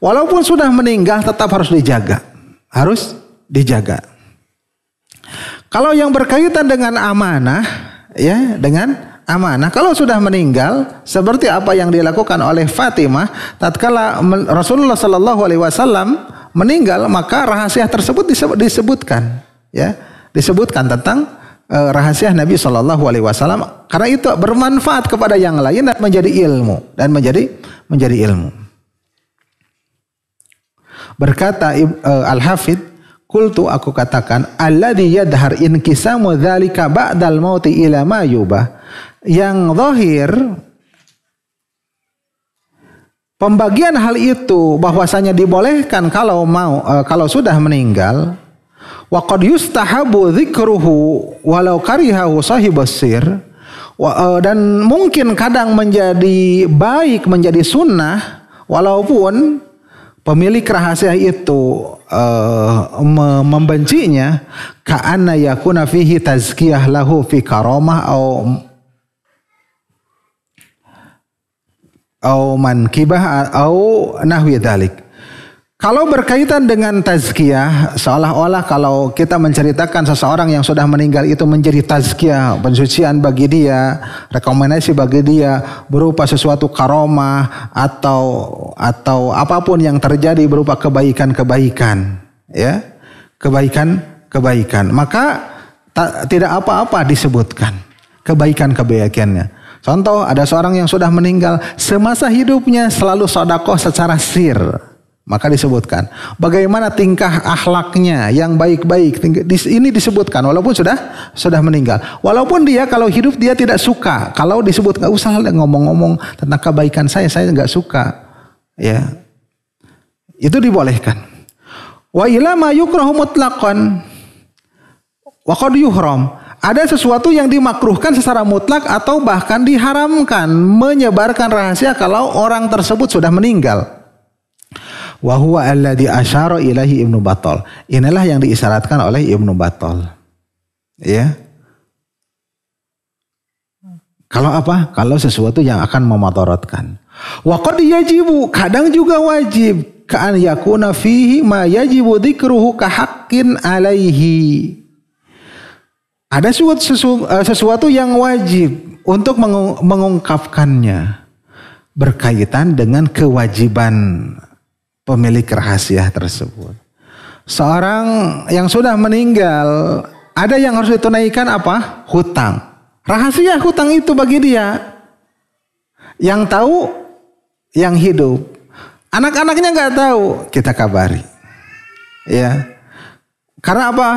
walaupun sudah meninggal tetap harus dijaga. Harus dijaga. Kalau yang berkaitan dengan amanah, ya dengan amanah. Kalau sudah meninggal, seperti apa yang dilakukan oleh Fatimah, tatkala Rasulullah Shallallahu Alaihi Wasallam meninggal, maka rahasia tersebut disebutkan, ya, disebutkan tentang e, rahasia Nabi Shallallahu Alaihi Wasallam. Karena itu bermanfaat kepada yang lain dan menjadi ilmu dan menjadi menjadi ilmu. Berkata e, Al Hafidh Kultu aku katakan alladhi yadhar inkisamu dzalika ba'dal mauti ila ma yubah. Yang zahir pembagian hal itu bahwasanya dibolehkan kalau mau eh, kalau sudah meninggal wa qad yustahabu dzikruhu walau karihahu sahibus eh, dan mungkin kadang menjadi baik menjadi sunnah walaupun pemilik rahasia itu uh, membencinya ka'anna yakuna fihi tazkiyah lahu fi karamah au au mankibah au nahwi dhalik kalau berkaitan dengan tazkiyah, seolah-olah kalau kita menceritakan seseorang yang sudah meninggal itu menjadi tazkiyah, pensucian bagi dia, rekomendasi bagi dia berupa sesuatu karomah atau atau apapun yang terjadi berupa kebaikan-kebaikan, ya. Kebaikan-kebaikan. Maka ta, tidak apa-apa disebutkan kebaikan-kebaikannya. Contoh ada seorang yang sudah meninggal semasa hidupnya selalu sodakoh secara sir maka disebutkan bagaimana tingkah akhlaknya yang baik-baik. Ini disebutkan walaupun sudah sudah meninggal. Walaupun dia kalau hidup dia tidak suka. Kalau disebut nggak usah ngomong-ngomong tentang kebaikan saya, saya nggak suka. Ya, itu dibolehkan. Wa ilama mutlakon. Wa Ada sesuatu yang dimakruhkan secara mutlak atau bahkan diharamkan menyebarkan rahasia kalau orang tersebut sudah meninggal. Wa huwa alladhi asyara ilahi Ibnu batol Inilah yang diisyaratkan oleh Ibnu batol Ya. Kalau apa? Kalau sesuatu yang akan memotorotkan. Wa qad yajibu, kadang juga wajib ka'an yakuna fihi ma yajibu dzikruhu kahaqqin alaihi. Ada sesuatu, eh, sesuatu yang wajib untuk mengungkapkannya berkaitan dengan kewajiban pemilik rahasia tersebut. Seorang yang sudah meninggal, ada yang harus ditunaikan apa? Hutang. Rahasia hutang itu bagi dia. Yang tahu, yang hidup. Anak-anaknya nggak tahu, kita kabari. Ya, karena apa?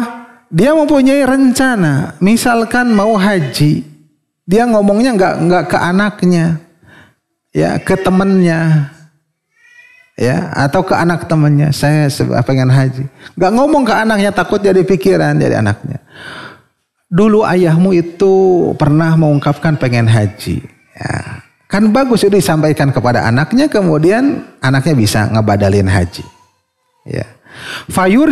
Dia mempunyai rencana. Misalkan mau haji, dia ngomongnya nggak nggak ke anaknya, ya ke temennya, ya atau ke anak temannya saya pengen haji nggak ngomong ke anaknya takut jadi pikiran jadi anaknya dulu ayahmu itu pernah mengungkapkan pengen haji ya. kan bagus itu disampaikan kepada anaknya kemudian anaknya bisa ngebadalin haji ya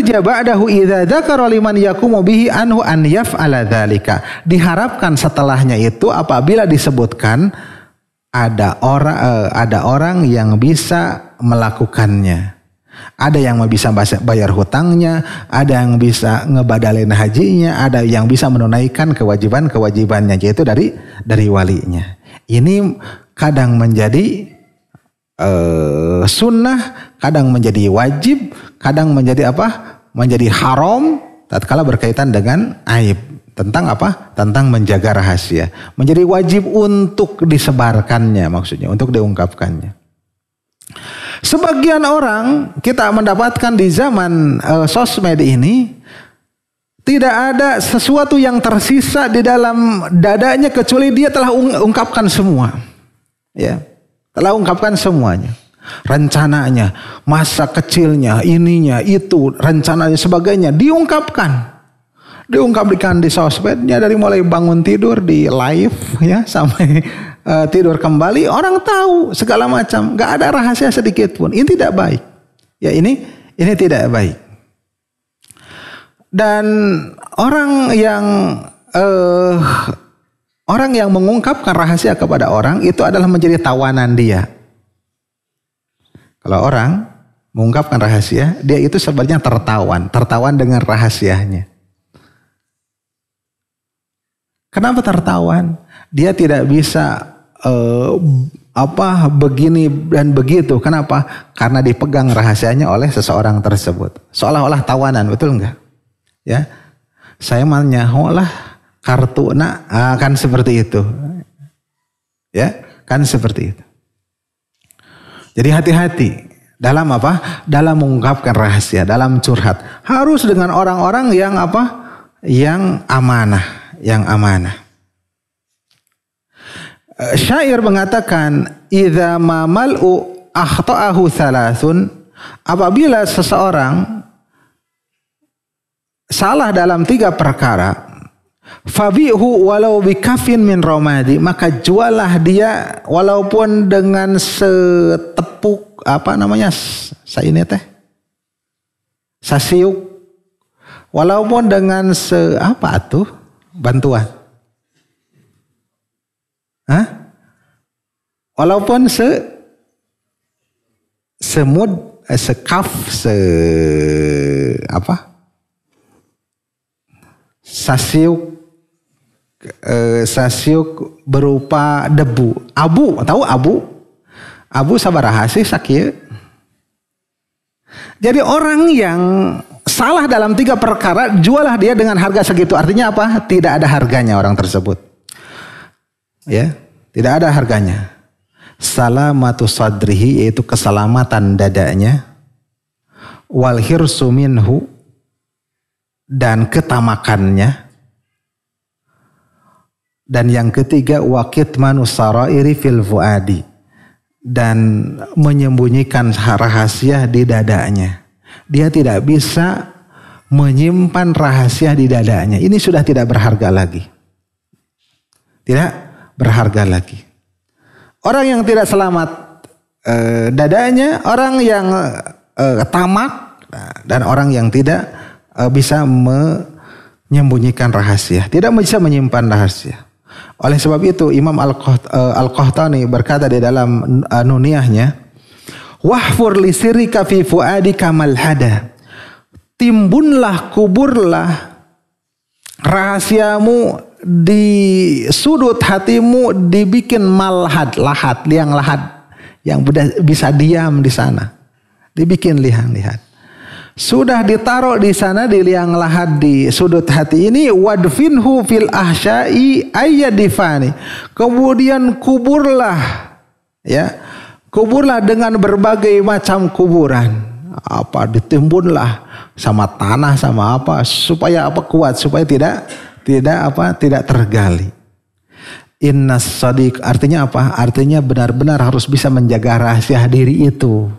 jabah ba'dahu idza dzakara karoliman yakumu bihi anhu an ala dalika Diharapkan setelahnya itu apabila disebutkan ada orang uh, ada orang yang bisa melakukannya. Ada yang bisa bayar hutangnya, ada yang bisa ngebadalin hajinya, ada yang bisa menunaikan kewajiban-kewajibannya yaitu dari dari walinya. Ini kadang menjadi uh, sunnah, kadang menjadi wajib, kadang menjadi apa? menjadi haram tatkala berkaitan dengan aib tentang apa? Tentang menjaga rahasia. Menjadi wajib untuk disebarkannya maksudnya, untuk diungkapkannya. Sebagian orang kita mendapatkan di zaman e, sosmed ini tidak ada sesuatu yang tersisa di dalam dadanya kecuali dia telah ungkapkan semua. Ya. Telah ungkapkan semuanya. Rencananya, masa kecilnya, ininya, itu, rencananya sebagainya diungkapkan diungkapkan di sosmednya dari mulai bangun tidur di live ya sampai uh, tidur kembali orang tahu segala macam nggak ada rahasia sedikit pun ini tidak baik ya ini ini tidak baik dan orang yang uh, orang yang mengungkapkan rahasia kepada orang itu adalah menjadi tawanan dia kalau orang mengungkapkan rahasia, dia itu sebenarnya tertawan, tertawan dengan rahasianya. Kenapa tertawan? Dia tidak bisa uh, apa begini dan begitu. Kenapa? Karena dipegang rahasianya oleh seseorang tersebut. Seolah-olah tawanan, betul enggak? Ya, saya menyahulah kartu nak akan ah, seperti itu. Ya, kan seperti itu. Jadi hati-hati dalam apa? Dalam mengungkapkan rahasia, dalam curhat. Harus dengan orang-orang yang apa? Yang amanah yang amanah. Eh, syair mengatakan, "Idza mamal'u akhta'ahu salasun." Apabila seseorang salah dalam tiga perkara, Fabihu walau bikafin min romadi maka jualah dia walaupun dengan setepuk apa namanya saya ini teh sasiuk walaupun dengan se apa tuh bantuan. Hah? Walaupun se semud eh, sekaf se apa? Sasiuk e, sasiuk berupa debu. Abu, tahu abu? Abu sabaraha sih sakit jadi orang yang salah dalam tiga perkara, jualah dia dengan harga segitu. Artinya apa? Tidak ada harganya orang tersebut. Ya, tidak ada harganya. Salamatu sadrihi yaitu keselamatan dadanya. Wal hirsu dan ketamakannya. Dan yang ketiga wakit manusara fil fuadi dan menyembunyikan rahasia di dadanya. Dia tidak bisa menyimpan rahasia di dadanya. Ini sudah tidak berharga lagi. Tidak berharga lagi. Orang yang tidak selamat eh, dadanya, orang yang eh, tamak nah, dan orang yang tidak eh, bisa menyembunyikan rahasia, tidak bisa menyimpan rahasia. Oleh sebab itu Imam eh, Al-Qahtani berkata di dalam eh, nuniahnya "Wahfur li sirika fi fuadi kamal hada." Timbunlah kuburlah rahasiamu di sudut hatimu dibikin malhad, lahat, liang lahat yang bisa diam di sana. Dibikin liang-lihat sudah ditaruh di sana di liang lahat di sudut hati ini wadfinhu fil ahsyai ayyadifani kemudian kuburlah ya kuburlah dengan berbagai macam kuburan apa ditimbunlah sama tanah sama apa supaya apa kuat supaya tidak tidak apa tidak tergali innas sadiq artinya apa artinya benar-benar harus bisa menjaga rahasia diri itu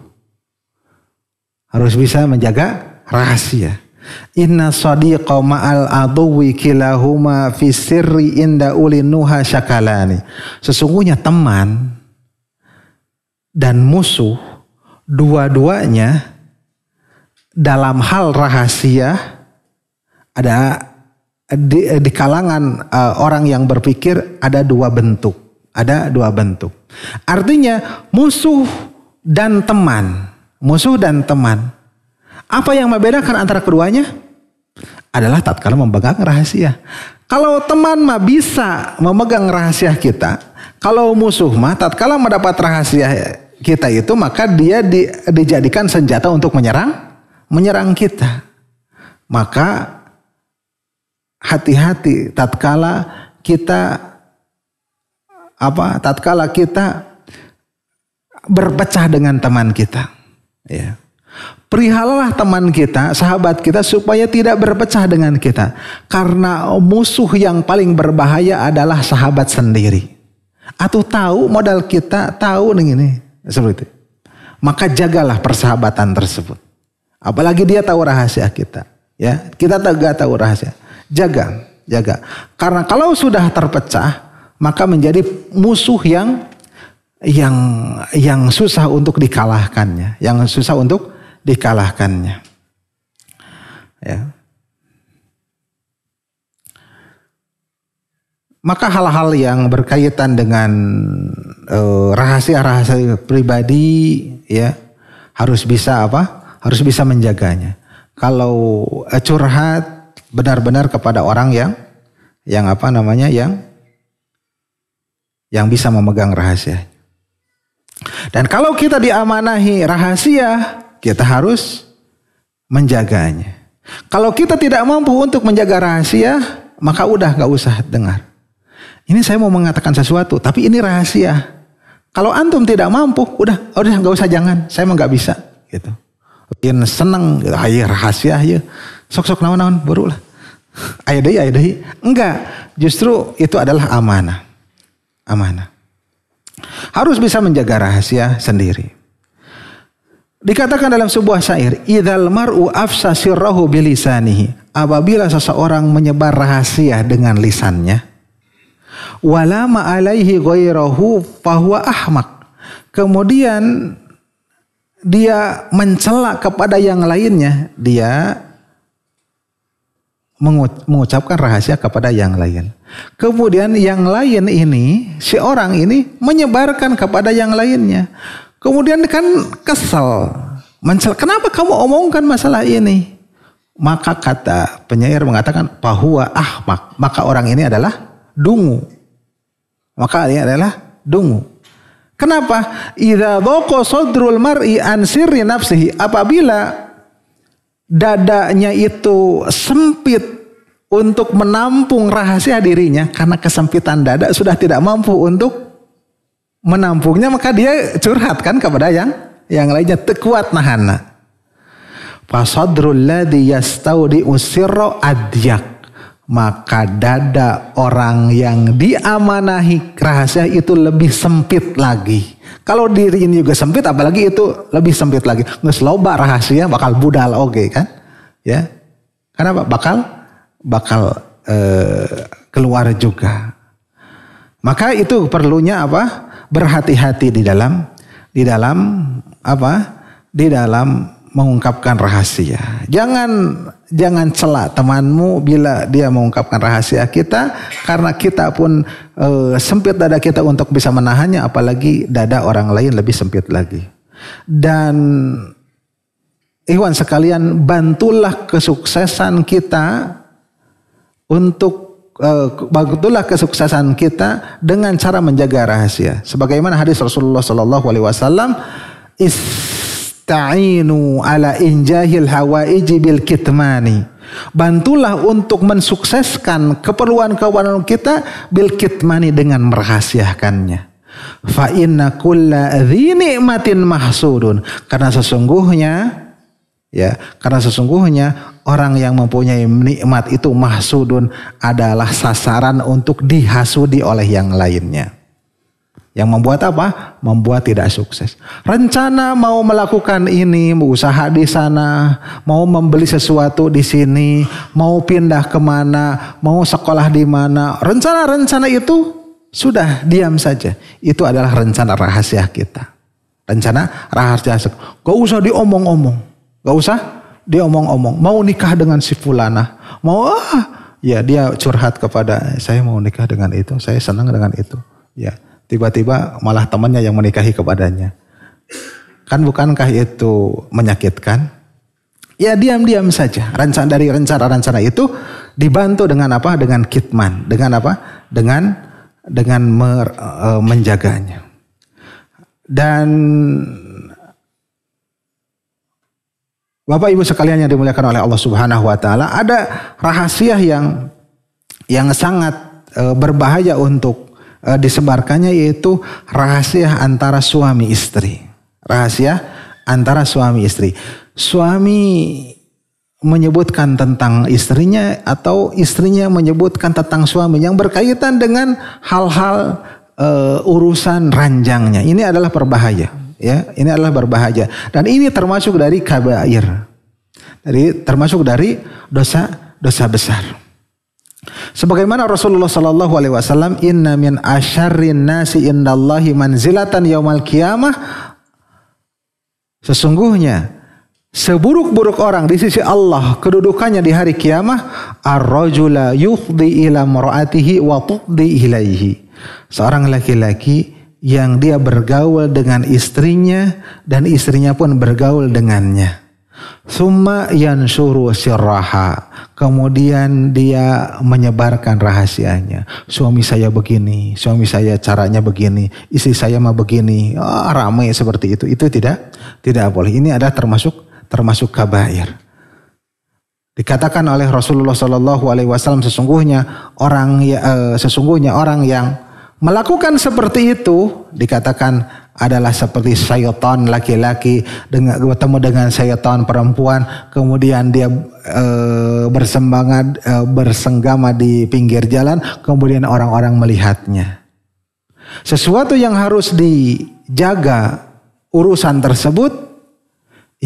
harus bisa menjaga rahasia. Inna sadiqa ma'al aduwi kilahuma fi sirri inda nuha syakalani. Sesungguhnya teman dan musuh dua-duanya dalam hal rahasia ada di, di kalangan uh, orang yang berpikir ada dua bentuk, ada dua bentuk. Artinya musuh dan teman musuh dan teman. Apa yang membedakan antara keduanya? Adalah tatkala memegang rahasia. Kalau teman mah bisa memegang rahasia kita, kalau musuh mah tatkala mendapat rahasia kita itu maka dia di, dijadikan senjata untuk menyerang menyerang kita. Maka hati-hati tatkala kita apa tatkala kita berpecah dengan teman kita. Ya. Perihalalah teman kita, sahabat kita supaya tidak berpecah dengan kita. Karena musuh yang paling berbahaya adalah sahabat sendiri. Atau tahu modal kita, tahu nih ini. Seperti itu. Maka jagalah persahabatan tersebut. Apalagi dia tahu rahasia kita. Ya, kita gak tahu rahasia. Jaga, jaga. Karena kalau sudah terpecah, maka menjadi musuh yang yang yang susah untuk dikalahkannya, yang susah untuk dikalahkannya. Ya. Maka hal-hal yang berkaitan dengan eh, rahasia-rahasia uh, pribadi ya harus bisa apa? Harus bisa menjaganya. Kalau eh, curhat benar-benar kepada orang yang yang apa namanya yang yang bisa memegang rahasia. Dan kalau kita diamanahi rahasia, kita harus menjaganya. Kalau kita tidak mampu untuk menjaga rahasia, maka udah gak usah dengar. Ini saya mau mengatakan sesuatu, tapi ini rahasia. Kalau antum tidak mampu, udah, udah gak usah jangan. Saya mau gak bisa, gitu. Yang seneng, gitu. ayo rahasia, ayo. Sok-sok naon-naon, barulah. Ayah deh, ayah deh. Enggak, justru itu adalah amanah. Amanah. Harus bisa menjaga rahasia sendiri. Dikatakan dalam sebuah syair, idal mar'u afsa sirrahu bilisanihi." Apabila seseorang menyebar rahasia dengan lisannya, walama alaihi ghairahu fahuwa ahmak. Kemudian dia mencela kepada yang lainnya, dia mengucapkan rahasia kepada yang lain. Kemudian yang lain ini, si orang ini menyebarkan kepada yang lainnya. Kemudian kan kesel. Mencel, kenapa kamu omongkan masalah ini? Maka kata penyair mengatakan bahwa ahmak. Maka orang ini adalah dungu. Maka ini adalah dungu. Kenapa? Idza dhaqa sadrul mar'i an sirri nafsihi. Apabila dadanya itu sempit untuk menampung rahasia dirinya karena kesempitan dada sudah tidak mampu untuk menampungnya maka dia curhat kan kepada yang yang lainnya tekuat nahana. Fasadrul ladhi yastaudi usirro adyak maka dada orang yang diamanahi rahasia itu lebih sempit lagi. Kalau diri ini juga sempit, apalagi itu lebih sempit lagi. Nges loba rahasia bakal budal oke okay, kan? Ya, karena bakal bakal eh, keluar juga. Maka itu perlunya apa? Berhati-hati di dalam di dalam apa? Di dalam mengungkapkan rahasia. Jangan jangan celak temanmu bila dia mengungkapkan rahasia kita karena kita pun e, sempit dada kita untuk bisa menahannya apalagi dada orang lain lebih sempit lagi. Dan iwan sekalian bantulah kesuksesan kita untuk e, bantulah kesuksesan kita dengan cara menjaga rahasia. Sebagaimana hadis Rasulullah Shallallahu Alaihi Wasallam ista'inu ala injahil hawaiji bil kitmani. Bantulah untuk mensukseskan keperluan-keperluan kita bil kitmani dengan merahasiakannya. Fa inna kulla nikmatin mahsudun. Karena sesungguhnya ya, karena sesungguhnya orang yang mempunyai nikmat itu mahsudun adalah sasaran untuk dihasudi oleh yang lainnya. Yang membuat apa? Membuat tidak sukses. Rencana mau melakukan ini, usaha di sana, mau membeli sesuatu di sini, mau pindah kemana, mau sekolah di mana. Rencana-rencana itu sudah diam saja. Itu adalah rencana rahasia kita. Rencana rahasia. Gak usah diomong-omong. Gak usah diomong-omong. Mau nikah dengan si fulana. Mau ah, ya dia curhat kepada saya mau nikah dengan itu. Saya senang dengan itu. Ya tiba-tiba malah temannya yang menikahi kepadanya. Kan bukankah itu menyakitkan? Ya diam-diam saja. Rencana dari rencana-rencana itu dibantu dengan apa? Dengan kitman, dengan apa? Dengan dengan mer, e, menjaganya. Dan Bapak Ibu sekalian yang dimuliakan oleh Allah Subhanahu wa taala, ada rahasia yang yang sangat e, berbahaya untuk E, disebarkannya yaitu rahasia antara suami istri. Rahasia antara suami istri. Suami menyebutkan tentang istrinya atau istrinya menyebutkan tentang suami yang berkaitan dengan hal-hal e, urusan ranjangnya. Ini adalah berbahaya, ya. Ini adalah berbahaya dan ini termasuk dari kabair. Dari termasuk dari dosa dosa besar. Sebagaimana Rasulullah Sallallahu Alaihi Wasallam, Inna min asharin nasi indallahi manzilatan yaumal kiamah. Sesungguhnya seburuk-buruk orang di sisi Allah kedudukannya di hari kiamah ar-rajula yufdi ila mar'atihi wa tuqdi ilaihi. Seorang laki-laki yang dia bergaul dengan istrinya dan istrinya pun bergaul dengannya. Summa yansuru sirraha. Kemudian dia menyebarkan rahasianya. Suami saya begini, suami saya caranya begini, istri saya mah begini. Oh, ramai seperti itu. Itu tidak tidak boleh. Ini ada termasuk termasuk kabair. Dikatakan oleh Rasulullah Shallallahu Alaihi Wasallam sesungguhnya orang ya, eh, sesungguhnya orang yang melakukan seperti itu dikatakan adalah seperti sayoton laki-laki dengan bertemu dengan sayoton perempuan kemudian dia e, eh, bersembangat e, eh, bersenggama di pinggir jalan kemudian orang-orang melihatnya sesuatu yang harus dijaga urusan tersebut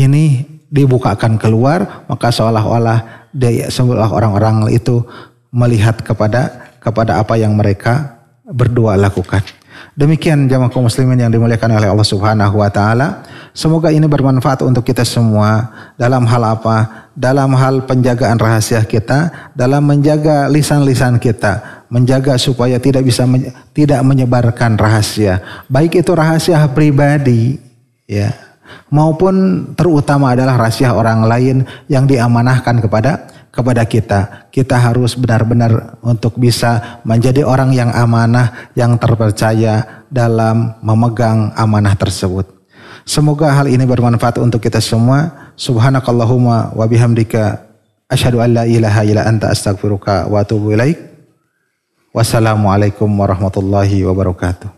ini dibukakan keluar maka seolah-olah dia seolah orang-orang itu melihat kepada kepada apa yang mereka berdua lakukan Demikian jamaah kaum muslimin yang dimuliakan oleh Allah Subhanahu wa taala. Semoga ini bermanfaat untuk kita semua dalam hal apa? Dalam hal penjagaan rahasia kita, dalam menjaga lisan-lisan kita, menjaga supaya tidak bisa men tidak menyebarkan rahasia. Baik itu rahasia pribadi ya maupun terutama adalah rahasia orang lain yang diamanahkan kepada kepada kita. Kita harus benar-benar untuk bisa menjadi orang yang amanah, yang terpercaya dalam memegang amanah tersebut. Semoga hal ini bermanfaat untuk kita semua. Subhanakallahumma wa bihamdika asyhadu an la ilaha illa anta astaghfiruka wa atubu ilaik. Wassalamualaikum warahmatullahi wabarakatuh.